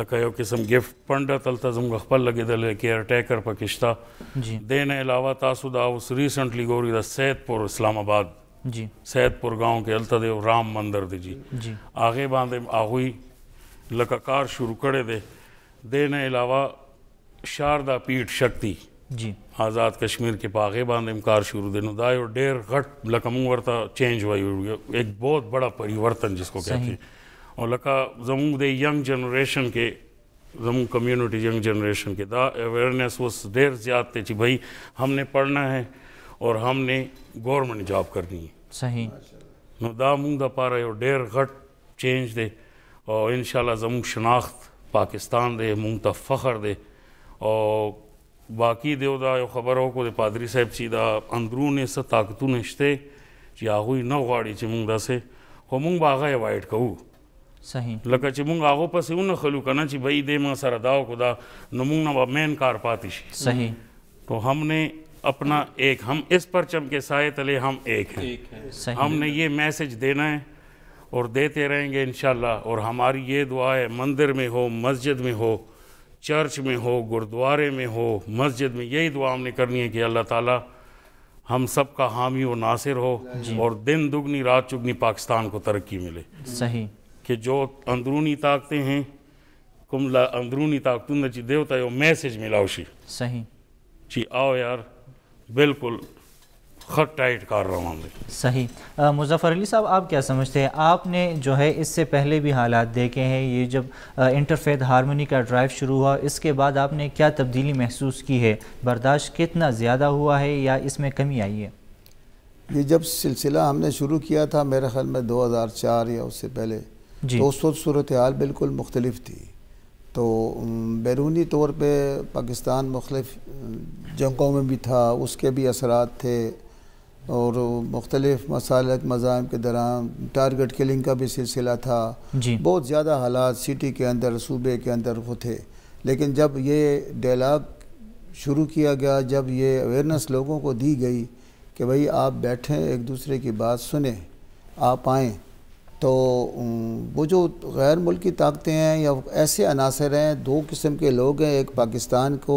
S4: لکه یو قسم گیفت فند تلته زموږ خپل لګیدل کیر ټیکر پاکستان جی دین علاوه تاسو دا اوس ریسنټلی ګوري د سیدپور اسلام آباد جی سیدپور گاؤں کې الته د رام مندر دی جی جی هغه باندې هغه لکه کار شروع کړي دی دین علاوه شاردا پیټ شکتی जी आज़ाद कश्मीर के पागेबान इमकार शुरू दिन उदाय और डेर घट लकमू वर्ता चेंज हुआ एक बहुत बड़ा परिवर्तन जिसको कहते हैं और लका जमू दे यंग जनरेशन के जमू कम्युनिटी यंग जनरेशन के दा अवेयरनेस वो देर ज़्यादा जी भाई हमने पढ़ना है और हमने गवर्नमेंट जॉब करनी है सही दा मूंग दा पा रहे डेर घट चेंज दे और इन जमू शनाख्त पाकिस्तान दे मूंग तफ़र दे और बाकी दे खबर हो कोई पादरी साहब सीधा अंदरून से ताकतू नश्ते आगो ही ना उगाड़ी चिमुंग दसे हो मुंग बागा अवॉइड कहू सही लक चिमुंग आगो पस यू न खलू कना ची भई दे माँ सर अदाओ खुदा नमुंग ना मेन कार पातीशी सही तो हमने अपना एक हम इस परचम के साय तले हम एक हैं है। हमने ये मैसेज देना है और देते रहेंगे इनशाला और हमारी ये दुआ है मंदिर में हो मस्जिद में हो चर्च में हो गुरुद्वारे में हो मस्जिद में यही दुआ हमने करनी है कि अल्लाह ताला हम सब का हामी व नासिर हो और दिन दुगनी रात चुगनी पाकिस्तान को तरक्की मिले सही कि जो अंदरूनी ताकतें हैं कुमला अंदरूनी ने जी देवता मैसेज मिला उसी सही जी आओ यार बिल्कुल खत टाइट रहा हूँ
S1: सही मुजफ़र अली साहब आप क्या समझते हैं आपने जो है इससे पहले भी हालात देखे हैं ये जब इंटरफेथ हारमोनी का ड्राइव शुरू हुआ इसके बाद आपने क्या तब्दीली महसूस की है बर्दाश्त कितना ज़्यादा हुआ है या इसमें कमी आई है
S5: ये जब सिलसिला हमने शुरू किया था मेरे ख्याल में 2004 या उससे पहले तो उस वक्त सूरत हाल बिल्कुल मुख्तलिफ थी तो बैरूनी तौर पर पाकिस्तान मुख्तफ जंगों में भी था उसके भी असरात थे और मुख्तलिफ़ मसाल मज़ाम के दौरान टारगेट किलिंग का भी सिलसिला था बहुत ज़्यादा हालात सिटी के अंदर सूबे के अंदर वो थे लेकिन जब ये डायलाग शुरू किया गया जब ये अवेयरनेस लोगों को दी गई कि भाई आप बैठें एक दूसरे की बात सुने आप आएँ तो वो जो गैर मुल्की ताकतें हैं या ऐसे अनासर हैं दो किस्म के लोग हैं एक पाकिस्तान को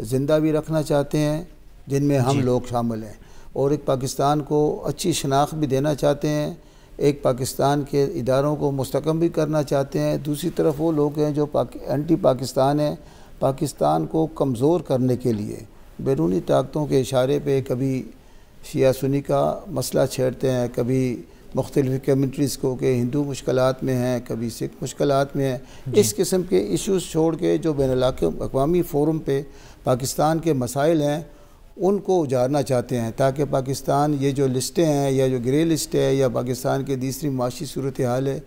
S5: ज़िंदा भी रखना चाहते हैं जिनमें हम लोग शामिल हैं और एक पाकिस्तान को अच्छी शनाख्त भी देना चाहते हैं एक पाकिस्तान के इदारों को मस्तकम भी करना चाहते हैं दूसरी तरफ वो लोग हैं जो पाकि एंटी पाकिस्तान हैं पाकिस्तान को कमज़ोर करने के लिए बैरूनी ताकतों के इशारे पे कभी शिया सुनी का मसला छेड़ते हैं कभी मुख्तलिफ कम्यूनिटीज़ को कि हिंदू मुश्किल में हैं कभी सिख मुश्किल में हैं इस किस्म के इश्यूज छोड़ के जो बैन अवी फोरम पर पाकिस्तान के मसाइल हैं उनको उजारना चाहते हैं ताकि पाकिस्तान ये जो लिस्टें हैं या जो ग्रे लिस्ट है या पाकिस्तान की तीसरी माशी सूरत हाल है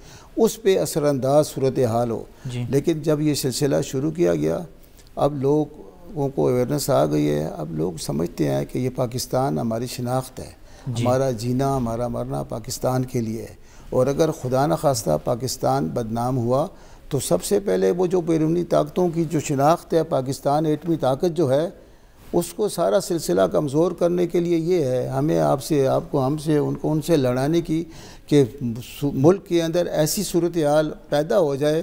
S5: उस पर असरानंदाज सूरत हाल हो लेकिन जब ये सिलसिला शुरू किया गया अब लोगों को अवेयरनेस आ गई है अब लोग समझते हैं कि ये पाकिस्तान हमारी शिनाख्त है हमारा जीना हमारा मरना पाकिस्तान के लिए है और अगर खुदा न खास्ता पाकिस्तान बदनाम हुआ तो सबसे पहले वो जो बैरूनी ताकतों की जो शनाख्त है पाकिस्तान एटमी ताकत जो है उसको सारा सिलसिला कमज़ोर करने के लिए ये है हमें आपसे आपको हमसे उनको उनसे लड़ाने की कि मुल्क के अंदर ऐसी सूरत हाल पैदा हो जाए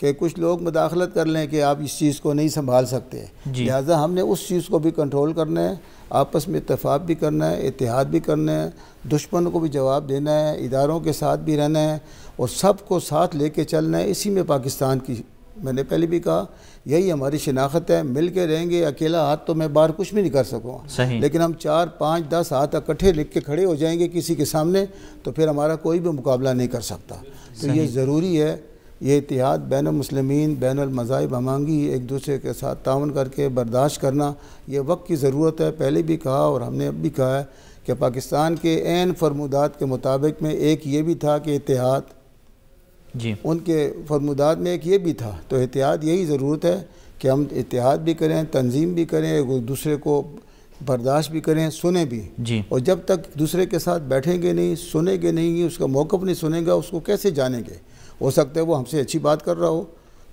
S5: कि कुछ लोग मुदाखलत कर लें कि आप इस चीज़ को नहीं संभाल सकते लिहाजा हमने उस चीज़ को भी कंट्रोल करना है आपस में इतफाक़ भी करना है इतिहाद भी करना है दुश्मन को भी जवाब देना है इदारों के साथ भी रहना है और सबको साथ कर चलना है इसी में पाकिस्तान की मैंने पहले भी कहा यही हमारी शिनाख्त है मिल के रहेंगे अकेला हाथ तो मैं बाहर कुछ भी नहीं कर सकूँगा लेकिन हम चार पाँच दस हाथ इकट्ठे लिख के खड़े हो जाएंगे किसी के सामने तो फिर हमारा कोई भी मुकाबला नहीं कर सकता तो ये ज़रूरी है ये इतिहाद बैन मुसलमिन बैन मज़ाहब हमांगी एक दूसरे के साथ तावन करके बर्दाश्त करना ये वक्त की ज़रूरत है पहले भी कहा और हमने अब भी कहा है कि पाकिस्तान के एन फरमूदात के मुताबिक में एक ये भी था कि इतिहाद जी उनके फरमुदात में एक ये भी था तो एहतियात यही ज़रूरत है कि हम एहतियात भी करें तंजीम भी करें एक दूसरे को बर्दाश्त भी करें सुने भी जी और जब तक दूसरे के साथ बैठेंगे नहीं सुनेंगे नहीं उसका मौक़ नहीं सुनेगा उसको कैसे जानेंगे हो सकता है वो हमसे अच्छी बात कर रहा हो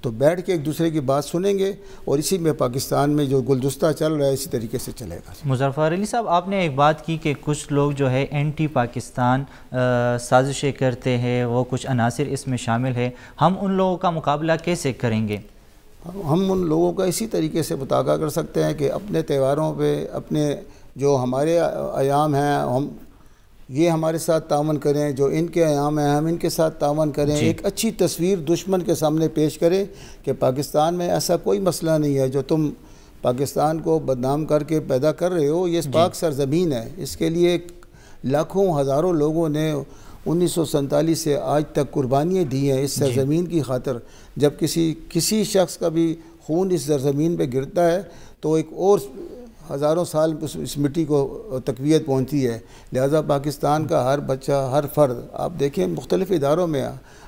S5: तो बैठ के एक दूसरे की बात सुनेंगे और इसी में पाकिस्तान में जो गुलदस्ता चल रहा है इसी तरीके से चलेगा
S1: मुजफ्फर अली साहब आपने एक बात की कि कुछ लोग जो है एंटी पाकिस्तान साजिशें करते हैं वो कुछ अनासर इसमें शामिल है हम उन लोगों का मुकाबला कैसे करेंगे
S5: हम उन लोगों का इसी तरीके से मुतागा कर सकते हैं कि अपने त्यौहारों पर अपने जो हमारे आयाम हैं हम ये हमारे साथ तावन करें जो इनके आयाम हैं हम इनके साथ तावन करें एक अच्छी तस्वीर दुश्मन के सामने पेश करें कि पाकिस्तान में ऐसा कोई मसला नहीं है जो तुम पाकिस्तान को बदनाम करके पैदा कर रहे हो ये पाक सरजमीन है इसके लिए लाखों हज़ारों लोगों ने उन्नीस से आज तक कुर्बानियाँ दी हैं इस सरजमीन की खातर जब किसी किसी शख्स का भी खून इस सरजमीन पर गिरता है तो एक और हज़ारों साल उस, इस मिट्टी को तकवीत पहुँचती है लिहाजा पाकिस्तान का हर बच्चा हर फ़र्द आप देखें मुख्तलिफ़ इदारों में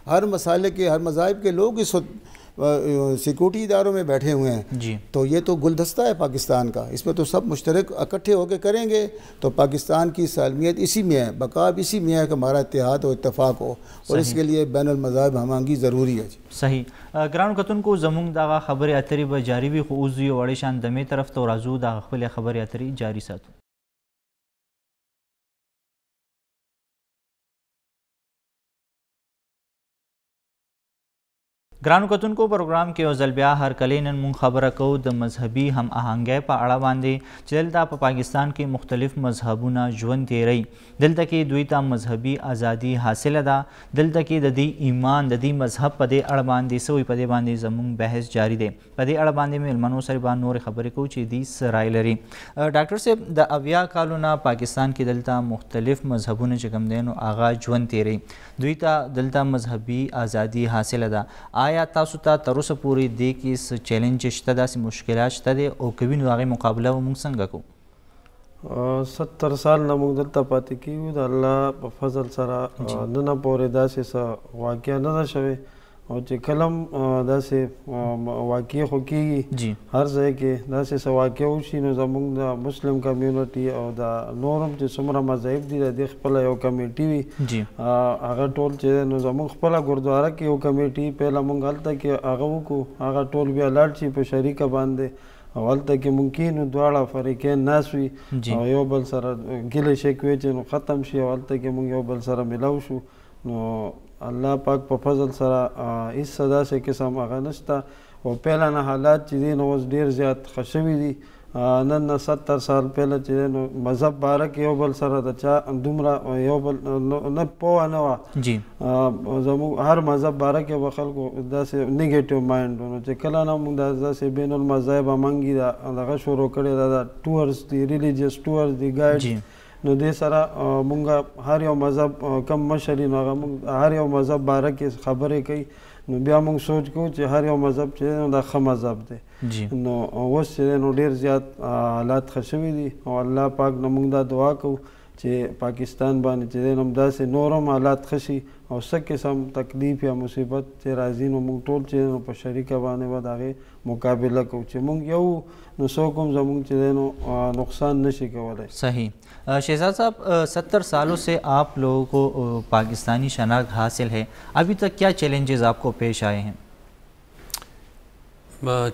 S5: हर मसाले के हर मज़ाहब के लोग इस वक्त सिक्योरिटी इदारों में बैठे हुए हैं जी तो ये तो गुलदस्ता है पाकिस्तान का इसमें तो सब मुश्तरक इकट्ठे होकर करेंगे तो पाकिस्तान की सालमियत इसी में है बकाब इसी में है कि हमारा इतिहाद और इतफाक़ हो और इसके लिए बैन हम हमांगी ज़रूरी है
S1: सही ग्राम कतुन को जमुंग दागा खबर अतरी व जारी भी खूजी वड़े शान दमे तरफ तो राजू दागा खबर अतरी जारी साथ ګرانو کتونکو پروګرام کې اوزل بیا هر کلی نن مونږ خبره کوو د مذهبي هم آهنګۍ په اړه باندې چې دلته په پا پاکستان کې مختلف مذهبونه ژوند تیروي دلته کې دوی ته مذهبي ازادي حاصله ده دلته کې د دې ایمان د دې مذهب په دې اړه باندې سوی په دې باندې زموږ بحث جاری دی په دې اړه باندې میلمنو سره به نور خبرې کوو چې دې سرای لري ډاکټر صاحب د اویا کالونه پاکستان کې دلته مختلف مذهبونه چې کوم دي نو هغه ژوند تیروي دوی ته دلته مذهبي ازادي حاصله ده آیا تاسو ته تر اوسه پورې دی کې څه چیلنج شته داسې مشکلات شته دی او کوي نو هغې مقابله به موږ څنګه
S2: کوو ستر سال نه موږ دلته پاتې کیږو د الله په فضل سره ننه پورې داسې څه واقعه نه ده شوې او چې کلم داسې واقع خو کېږي جی هر ځای کې داسې څه واقع وشي نو زموږ د مسلم کمیونټي او د نور هم چې څومره مذاهب دي د دې خپله یو کمیټي وي جی هغه ټول چې نو زموږ خپله ګردواره کې یو کمیټي پهله موږ هلته کې هغه وکړو هغه ټول بیا لاړ شي په شریکه باندې او هلته کې ممکن دواړه فریقین ناس وي او یو بل سره ګیلې شکوې چې نو ختم شي او هلته کې موږ یو بل سره ملاو شو نو الله پاک په فضل سره هیڅ صدا سه قسم هغه نشته او پهلا نه حالات چې دین اوس ډیر زیات خشوي دي نن 70 سال پهلا چې نو مذهب بارک یو بل سره د چا دومره یو بل نه پوه نه وا جی زمو هر مذهب بارک یو خلکو داسې نیگیټیو مایند نو چې کله نه موږ داسې بین المذاهب امنګي دا دغه شروع کړی دا ټورز دی ریلیجیس ټورز دی ګایډ نو دې سره مونږ هر یو مذهب کم مشر نو هغه هر یو مذهب باره کې خبرې کوي نو بیا موږ سوچ کوو چې هر یو مذهب چې نو دا ښه مذهب دی نو اوس چې نو ډیر زیات حالات ښه شوي دي او الله پاک نه موږ دا دعا کوو چې پاکستان باندې چې نو داسې نور هم حالات ښه شي और अवसर किसम तकलीफ या मुसीबत से राजी नमूंग टोल चेन पर शरीका बने बाद आगे मुकाबला को चमुंग यू नशो कम जमुंग चेनो नुकसान नशे के वाले
S1: सही शहजाद साहब सत्तर सालों से आप लोगों को पाकिस्तानी शनाख्त हासिल है अभी तक क्या चैलेंजेस आपको पेश आए हैं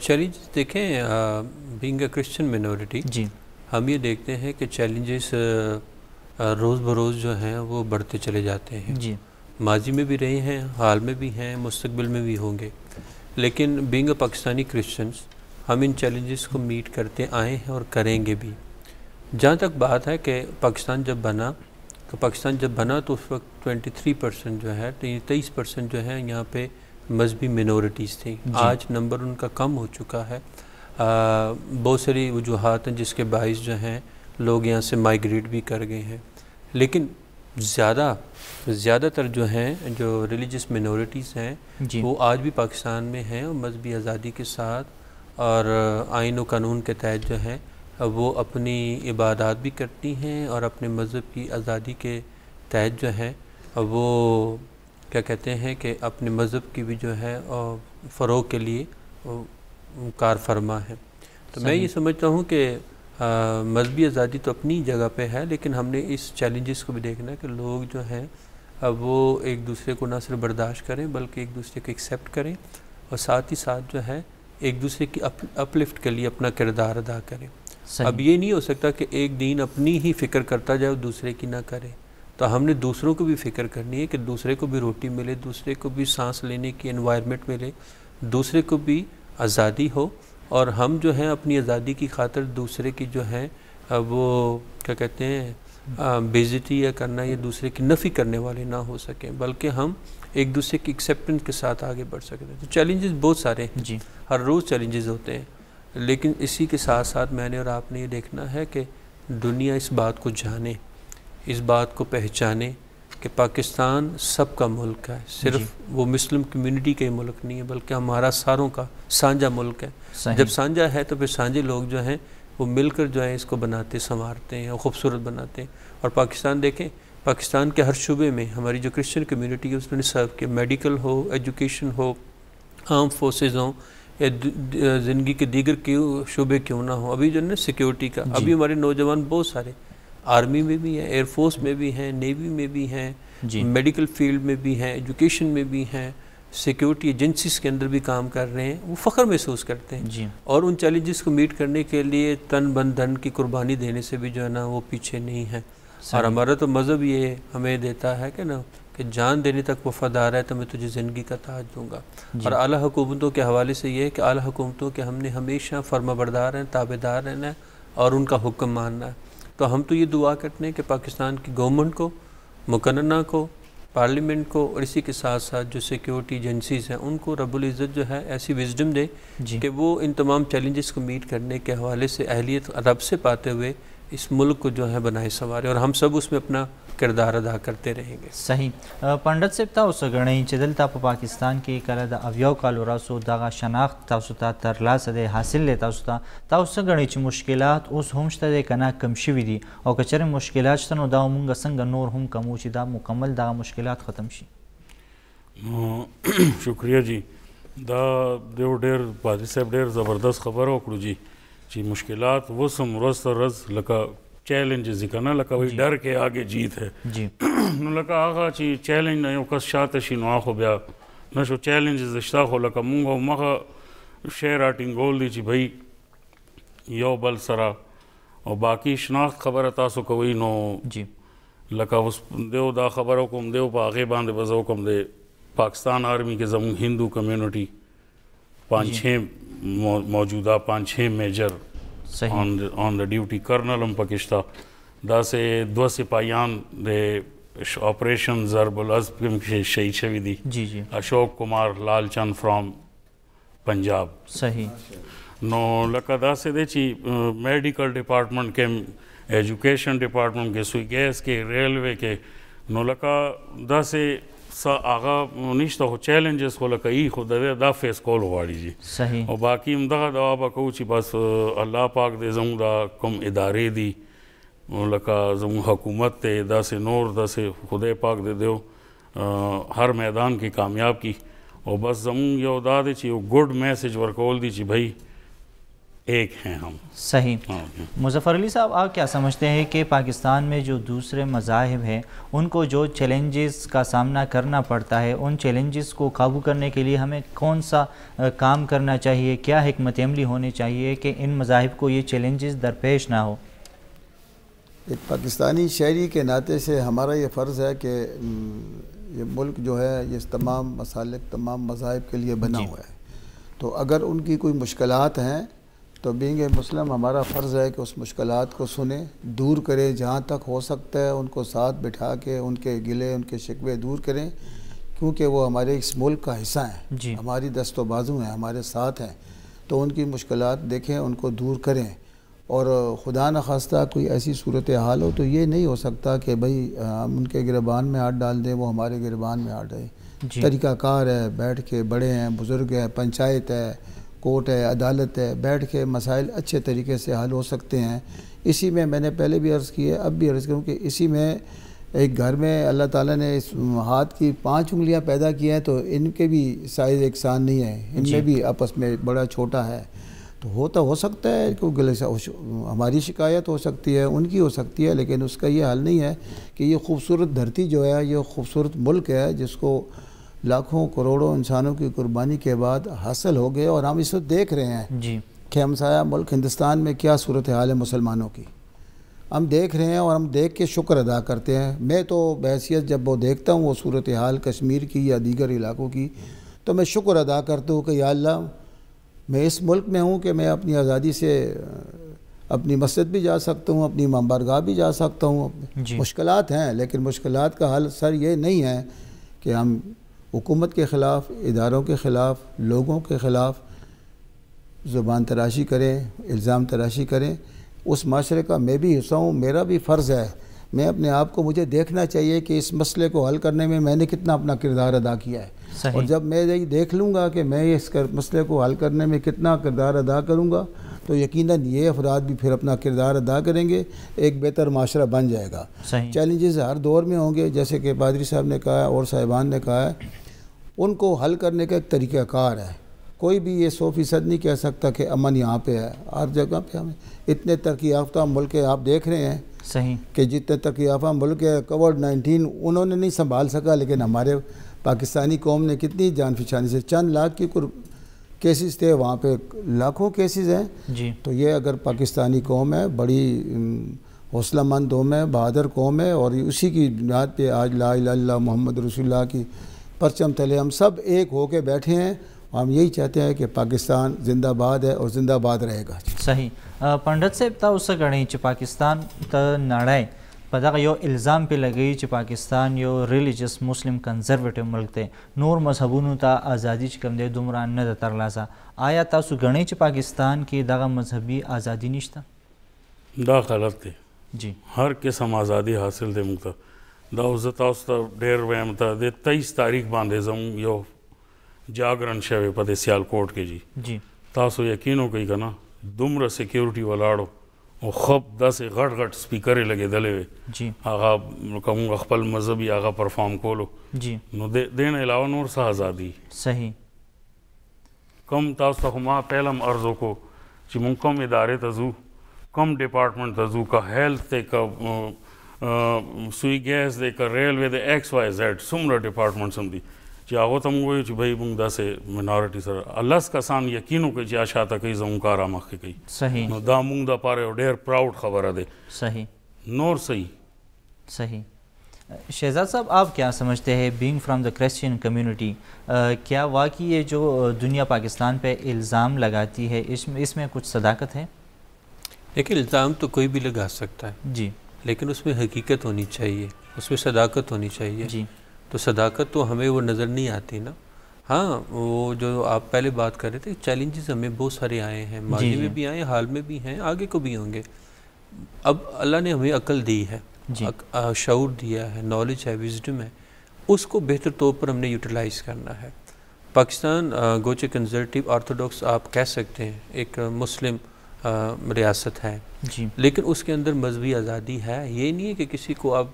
S3: चैलेंज देखें बींग क्रिश्चन मिनोरिटी जी हम ये देखते हैं कि चैलेंजेस रोज़ बरोज़ जो हैं वो बढ़ते चले जाते हैं जी माजी में भी रहे हैं हाल में भी हैं मुस्तबिल में भी होंगे लेकिन बींग अ पाकिस्तानी क्रिश्चन्स हम इन चैलेंजेस को मीट करते आए हैं और करेंगे भी जहाँ तक बात है कि पाकिस्तान जब बना तो पाकिस्तान जब बना तो उस वक्त 23 परसेंट जो है तो तेईस परसेंट जो है यहाँ पे मजहबी मिनोरिटीज़ थी आज नंबर उनका कम हो चुका है बहुत सारी वजूहत हैं जिसके बायस जो हैं लोग यहाँ से माइग्रेट भी कर गए हैं लेकिन ज़्यादा ज़्यादातर जो हैं जो रिलीजियस मिनोरिटीज़ हैं वो आज भी पाकिस्तान में हैं और मजहबी आज़ादी के साथ और आइन व कानून के तहत जो हैं वो अपनी इबादत भी करती हैं और अपने मज़हब की आज़ादी के तहत जो हैं वो क्या कहते हैं कि अपने मज़हब की भी जो है फ़रोग के लिए कार फरमा है तो मैं ये समझता हूँ कि मजहबी आज़ादी तो अपनी जगह पे है लेकिन हमने इस चैलेंजेस को भी देखना है कि लोग जो हैं वो एक दूसरे को ना सिर्फ बर्दाश्त करें बल्कि एक दूसरे को एक्सेप्ट करें और साथ ही साथ जो है एक दूसरे की अप, अपलिफ्ट के लिए अपना किरदार अदा करें अब ये नहीं हो सकता कि एक दिन अपनी ही फ़िक्र करता जाए और दूसरे की ना करे तो हमने दूसरों को भी फ़िक्र करनी है कि दूसरे को भी रोटी मिले दूसरे को भी सांस लेने की इन्वायरमेंट मिले दूसरे को भी आज़ादी हो और हम जो हैं अपनी आज़ादी की खातर दूसरे की जो है वो क्या कहते हैं बेजती या करना या दूसरे की नफ़ी करने वाले ना हो सकें बल्कि हम एक दूसरे की एक्सेप्टेंस के साथ आगे बढ़ सकते हैं तो चैलेंजेस बहुत सारे हैं जी हर रोज़ चैलेंजेस होते हैं लेकिन इसी के साथ साथ मैंने और आपने ये देखना है कि दुनिया इस बात को जाने इस बात को पहचाने कि पाकिस्तान सबका मुल्क है सिर्फ वो मुस्लिम कम्युनिटी का ही मुल्क नहीं है बल्कि हमारा सारों का साझा मुल्क है जब सांझा है तो फिर सांझे लोग जो हैं वो मिलकर जो है इसको बनाते संवारते हैं और ख़ूबसूरत बनाते हैं और पाकिस्तान देखें पाकिस्तान के हर शुबे में हमारी जो क्रिश्चियन कम्युनिटी है उसमें सर्व किया मेडिकल हो एजुकेशन हो आर्म फोर्सेज हों या ज़िंदगी के दीगर क्यों शुबे क्यों ना हो अभी जो है सिक्योरिटी का अभी हमारे नौजवान बहुत सारे आर्मी में भी हैं एयरफोर्स में भी हैं नेवी में भी हैं मेडिकल फील्ड में भी हैं एजुकेशन में भी हैं सिक्योरिटी एजेंसीज के अंदर भी काम कर रहे हैं वो फ़ख्र महसूस करते हैं जी और उन चैलेंजेस को मीट करने के लिए तन बन धन की कुर्बानी देने से भी जो है ना वो पीछे नहीं है और हमारा तो मज़हब ये हमें देता है कि ना कि जान देने तक वफादार है तो मैं तुझे ज़िंदगी का ताज दूंगा और अली हुकूमतों के हवाले से ये है कि अली हुकूमतों के हमने हमेशा फर्मा बरदार हैं ताबेदार रहना है और उनका हुक्म मानना है तो हम तो ये दुआ करते हैं कि पाकिस्तान की गवर्नमेंट को मुकन्ना को पार्लियामेंट को और इसी के साथ साथ जो सिक्योरिटी एजेंसीज हैं उनको रबुल इज़्ज़त जो है ऐसी विजडम दे कि वो इन तमाम चैलेंजेस को मीट करने के हवाले से अहलियत रब से पाते हुए इस मुल्क को जो है बनाए सवारे और हम सब उसमें अपना किरदार अदा करते रहेंगे सही
S1: पंडित साहब तासो غنئ چې دلته په پاکستان کې کله د اویو کالو راسو دغه شناخت تاسو ته ترلاسه دی حاصل لې تاسو ته تاسو غنئ چې مشکلات اوس هم شته دی کنه کم شوي دي او کچره مشکلات شته نو دا مونږ څنګه نور هم کمو چې دا مکمل دغه مشکلات ختم
S4: شي نو شکریہ جی دا دیو ډیر پادری صاحب ډیر زبردست خبر وکړو جی چې مشکلات وسم روز روز لکه چیلنجز کنه لکه وی ډر کې آګه جیت ہے جی نو لکه هغه چې چیلنج نه یو کس شاته شي نو خو بیا نو شو چیلنجز شته خو لکه مونږه مخه شیر اټینګول دي چې بھئی یو بل سره او باقی شناخت خبره تاسو کوي نو جی لکه اوس دیو دا خبرو کوم دیو په هغه باندې بزو کوم دی پاکستان آرمی کې زموږ هندو کمیونټي پنځه موجوده پنځ شي میجر صحیح آن آن د ډیوټي کرنل هم پکښتا دا سه دوه سپایان د اپریشن ضرب العصب کې شهید شوی دي جی جی اشوک کمار لال چند فرام پنجاب صحیح نو لکه دا سه د چی میډیکل ډپارټمنټ کې ایجوکیشن ډپارټمنټ کې سوي ګیس کې ریلوے کې نو لکه دا سه څه هغه نشته خو چیلنجز خو لکه ای خو دا فیس کول غواړي جی صحیح او باقی همدغه دوا به کوو چې بس الله پاک دې زموږ دا کوم ادارې دي لکه زموږ حکومت ته داسې نور داسې خدای پاک دې دیو هر میدان کې کامیاب کی او بس زموږ یو دا دی چې یو ګډ میسج ورکول دي چې بھئی एक हैं हम सही हाँ,
S1: हाँ। मुजफ़र अली साहब आप क्या समझते हैं कि पाकिस्तान में जो दूसरे मजाहब हैं उनको जो चैलेंजेस का सामना करना पड़ता है उन चैलेंजेस को काबू करने के लिए हमें कौन सा काम करना चाहिए क्या हमत अमली होनी चाहिए कि इन मजाहब को ये चैलेंजेस दरपेश ना हो
S5: एक पाकिस्तानी शहरी के नाते से हमारा ये फ़र्ज़ है कि ये मुल्क जो है ये तमाम मसाले तमाम मजाहब के लिए बना हुआ है तो अगर उनकी कोई मुश्किल हैं तो बींग ए मुस्लिम हमारा फ़र्ज़ है कि उस मुश्किल को सुने दूर करें जहाँ तक हो सकता है उनको साथ बिठा के उनके गिले उनके शिकवे दूर करें क्योंकि वो हमारे इस मुल्क का हिस्सा हैं हमारी दस्त बाजू हैं हमारे साथ हैं तो उनकी मुश्किल देखें उनको दूर करें और ख़ुदा न खास्ता कोई ऐसी सूरत हाल हो तो ये नहीं हो सकता कि भाई हम उनके गिरबान में हाथ डाल दें वो हमारे गिरबान में हाथ डालें तरीक़ाकार है बैठ के बड़े हैं बुज़ुर्ग है पंचायत है कोर्ट है अदालत है बैठ के मसाइल अच्छे तरीके से हल हो सकते हैं इसी में मैंने पहले भी अर्ज़ किया अब भी अर्ज़ करूँ कि इसी में एक घर में अल्लाह ताला ने इस हाथ की पांच उंगलियां पैदा की हैं तो इनके भी साइज़ एक सान नहीं है इनमें भी आपस में बड़ा छोटा है तो होता तो हो सकता है कि हमारी शिकायत हो सकती है उनकी हो सकती है लेकिन उसका ये हल नहीं है कि ये खूबसूरत धरती जो है ये खूबसूरत मुल्क है जिसको लाखों करोड़ों इंसानों की कुर्बानी के बाद हासिल हो गए और हम इसको देख रहे हैं जी कि हमसाया मुल्क हिंदुस्तान में क्या सूरत हाल है मुसलमानों की हम देख रहे हैं और हम देख के शुक्र अदा करते हैं मैं तो बहसीत जब वो देखता हूँ वो सूरत हाल कश्मीर की या दीगर इलाकों की तो मैं शुक्र अदा करता हूँ कि या अल्लाह मैं इस मुल्क में हूँ कि मैं अपनी आज़ादी से अपनी मस्जिद भी जा सकता हूँ अपनी मंबरगाह भी जा सकता हूँ मुश्किल हैं लेकिन मुश्किल का हल सर ये नहीं है कि हम हुकूमत के ख़िलाफ़ इदारों के ख़िलाफ़ लोगों के ख़िलाफ़ ज़ुबान तराशी करें इल्ज़ाम तराशी करें उस माशरे का मैं भी हिस्सा हूँ मेरा भी फ़र्ज़ है मैं अपने आप को मुझे देखना चाहिए कि इस मसले को हल करने में मैंने कितना अपना किरदार अदा किया है और जब मैं यही देख लूँगा कि मैं इस कर, मसले को हल करने में कितना किरदार अदा करूँगा तो यकीनन ये अफराद भी फिर अपना किरदार अदा करेंगे एक बेहतर माशरा बन जाएगा चैलेंजेस हर दौर में होंगे जैसे कि पादरी साहब ने कहा और साहिबान ने कहा है उनको हल करने का एक तरीक़ाकार है कोई भी ये सौ फीसद नहीं कह सकता कि अमन यहाँ पे है हर जगह पे हमें इतने तरक्की याफ्ता मुल्क आप देख रहे हैं सही कि जितने तक याफ्ता मुल्क है कोविड नाइन्टीन उन्होंने नहीं संभाल सका लेकिन हमारे पाकिस्तानी कौम ने कितनी जान फिशानी से चंद लाख की केसेस थे वहाँ पे लाखों केसेस हैं जी तो ये अगर पाकिस्तानी कौम है बड़ी हौसला मंद कौम है बहादुर कौम है और उसी की बुनियाद पर आज ला मोहम्मद रसुल्ला की परचम तले हम सब एक होके बैठे हैं हम यही चाहते हैं कि पाकिस्तान जिंदाबाद है और जिंदाबाद रहेगा
S1: सही पंडित साहब तव्हां उस घणी च पाकिस्तान त नाणाए په دغه یو الزام پې لګوي چې پاکستان یو ریلیجس مسلم کنزرویټیو ملک دی نور مذهبونو ته ازادي چې کوم دی دومره نه ده ترلاسه آیا تاسو ګڼئ چې پاکستان کې دغه مذهبي ازادي نشته
S4: دا غلط دی जी हर किस्म आज़ादी हासिल थे मुख्तर دا اوس تاسو ته ډېر ویم ته د 23 تاریخ باندې زم یو جاگرن شوی په د سیالکوټ کې جی جی تاسو یقین وکئ کنه دومره سکیورټي ولاړو او خپ داسې غټ غټ سپیکرې لګېدلې وي جی هغه کوم خپل مذهبي هغه پرفارم کولو جی نو د دین علاوه نور څه ازادي صحیح کم تاسو ته ما پهلم ارزو کو چې مونږ کوم ادارې ته ځو کوم ډپارټمنټ ته ځو کا هیلث ته کا दे देकर रेलवे दे एक्स वाई जेड सुमरा डिपार्टमेंट सम दी जी आगो तम डिपार्टमेंट्स जी भाई भई दा से मिनोरिटी सर अल्लाह का सान यकीन के जी आशा तक कई जऊंकारा के कई सही नो दा मुंग दा पारे डेर प्राउड खबर दे सही नोर सही
S1: सही शहजाद साहब आप क्या समझते हैं being from the Christian community क्या वाकई ये जो दुनिया पाकिस्तान पे इल्ज़ाम लगाती है इसमें इसमें कुछ सदाकत है
S3: देखिए इल्ज़ाम तो कोई भी लगा सकता है जी लेकिन उसमें हकीकत होनी चाहिए उसमें सदाकत होनी चाहिए जी तो सदाकत तो हमें वो नज़र नहीं आती ना हाँ वो जो आप पहले बात कर रहे थे चैलेंजेस हमें बहुत सारे आए हैं माजी में भी आए हाल में भी हैं आगे को भी होंगे अब अल्लाह ने हमें अकल दी है शौर दिया है नॉलेज है विजडम है उसको बेहतर तौर पर हमने यूटिलाइज करना है पाकिस्तान गोचे कंजर्टिव आर्थोडॉक्स आप कह सकते हैं एक मुस्लिम रियासत है जी लेकिन उसके अंदर मजहबी आज़ादी है ये नहीं है कि किसी को आप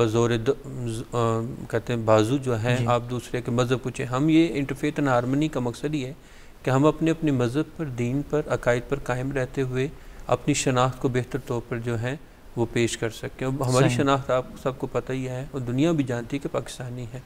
S3: बज़ोर कहते हैं बाजू जो है आप दूसरे के मज़हब पूछें हम ये इंटरफेथ एंड हारमनी का मकसद ही है कि हम अपने अपने मज़हब पर दीन पर अकायद पर कायम रहते हुए अपनी शनाख्त को बेहतर तौर पर जो है वो पेश कर सकें हमारी शनाख्त आप सबको पता ही है और दुनिया भी जानती है कि पाकिस्तानी है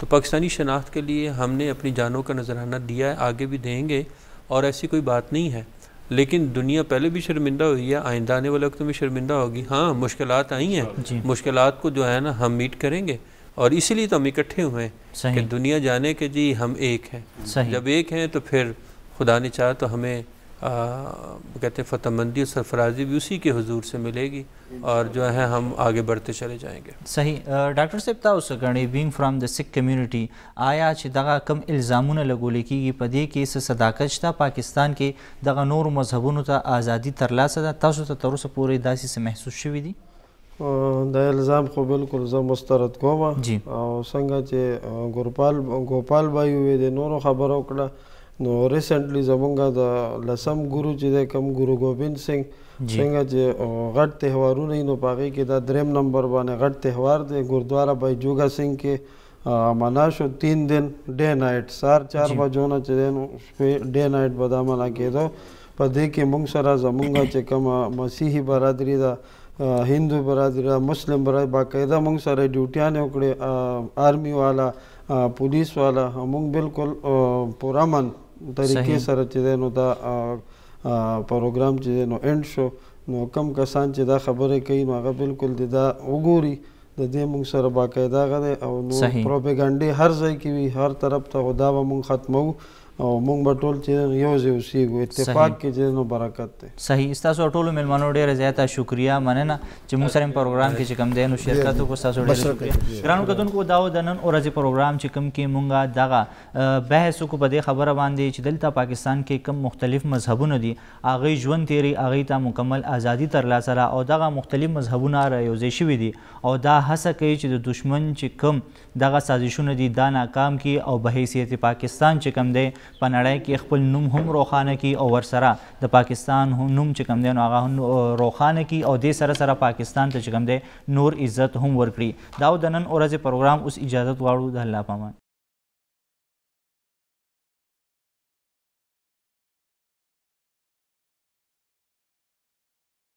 S3: तो पाकिस्तानी शनाख्त के लिए हमने अपनी जानों का नजराना दिया है आगे भी देंगे और ऐसी कोई बात नहीं है लेकिन दुनिया पहले भी शर्मिंदा हुई है आइंदा आने वाले वक्त में शर्मिंदा होगी हाँ मुश्किल आई हैं मुश्किल को जो है ना हम मीट करेंगे और इसीलिए तो हम इकट्ठे हुए हैं कि दुनिया जाने के जी हम एक हैं जब एक हैं तो फिर खुदा ने चाह तो हमें कहते हैं फतमंदी और सरफराजी भी उसी के हजूर से मिलेगी और जो है हम आगे बढ़ते चले जाएंगे
S1: सही डॉक्टर साहब ताव सकणी being from the Sikh community आया چې दगा कम इल्ज़ामونه لګول کیږي په دې کې څه صداقت شته پاکستان کې دغه نور مذهبونو ته آزادي ترلاسه ده تاسو ته تر اوسه پورې داسې څه محسوس شوي دي
S2: دا الزام خو بالکل زه مسترد کوم او څنګه چې ګورپال ګوپال بای وې د نورو خبرو کړه نو ریسنټلی زمونږ د لسم ګورو چې د کم ګورو ګوبند سنگ څنګه چې غټ تهوارونه نو پاغي کې دا دریم نمبر باندې غټ تهوار دی ګوردوارا بای جوګا سنگ کې منا شو تین دن ډے نایټ سار چار بجو نه چې دین ډے نایټ به دا منا کېدو په دې کې موږ سره زمونږ چې کوم مسیحي برادری دا هندو برادری دا مسلم برادری باقاعده موږ سره ډیوټیانې وکړې آرمی والا پولیس والا موږ بالکل پورامن طریقې سره چې دی نو دا پروګرام چې دی نو اینډ شو نو کم کسان چې دا خبرې کوي نو هغه بالکل د دا وګوري د دې موږ سره باقاعده غره او نو پروپاګاندا هر ځای کې وي هر طرف ته خدا به موږ ختمو او مونږ به ټول چې یو ځای اوسېږو اتفاق کې چې نو برکت دی
S1: صحیح ستاسو ټولو میلمنو ډیره زیاته شکریا مننه چې موږ سره پروګرام کې چې کوم دی نو شرکت کو ستاسو ډیره شکریا
S2: ګرانو کتونکو دا د
S1: نن ورځې پروګرام چې کوم کې مونږه دغه بحث کو په دې خبره باندې چې دلته پاکستان کې کوم مختلف مذهبونه دي اغه ژوند تیری اغه ته مکمل ازادي تر لاسه را او دغه مختلف مذهبونه را یوځای شوي دي او دا هڅه کوي چې د دشمن چې کوم دغه سازشونه دي دا ناکام کی او بهیثیت پاکستان چې کوم دی په نړۍ کې خپل نوم هم روښانه کی او ورسره د پاکستان هم نوم چې کوم دی نو هغه روښانه کی او دې سره سره پاکستان ته چې کوم دی نور عزت هم ورکړي دا د نن ورځې پروګرام اوس اجازه
S5: غواړو د الله پامان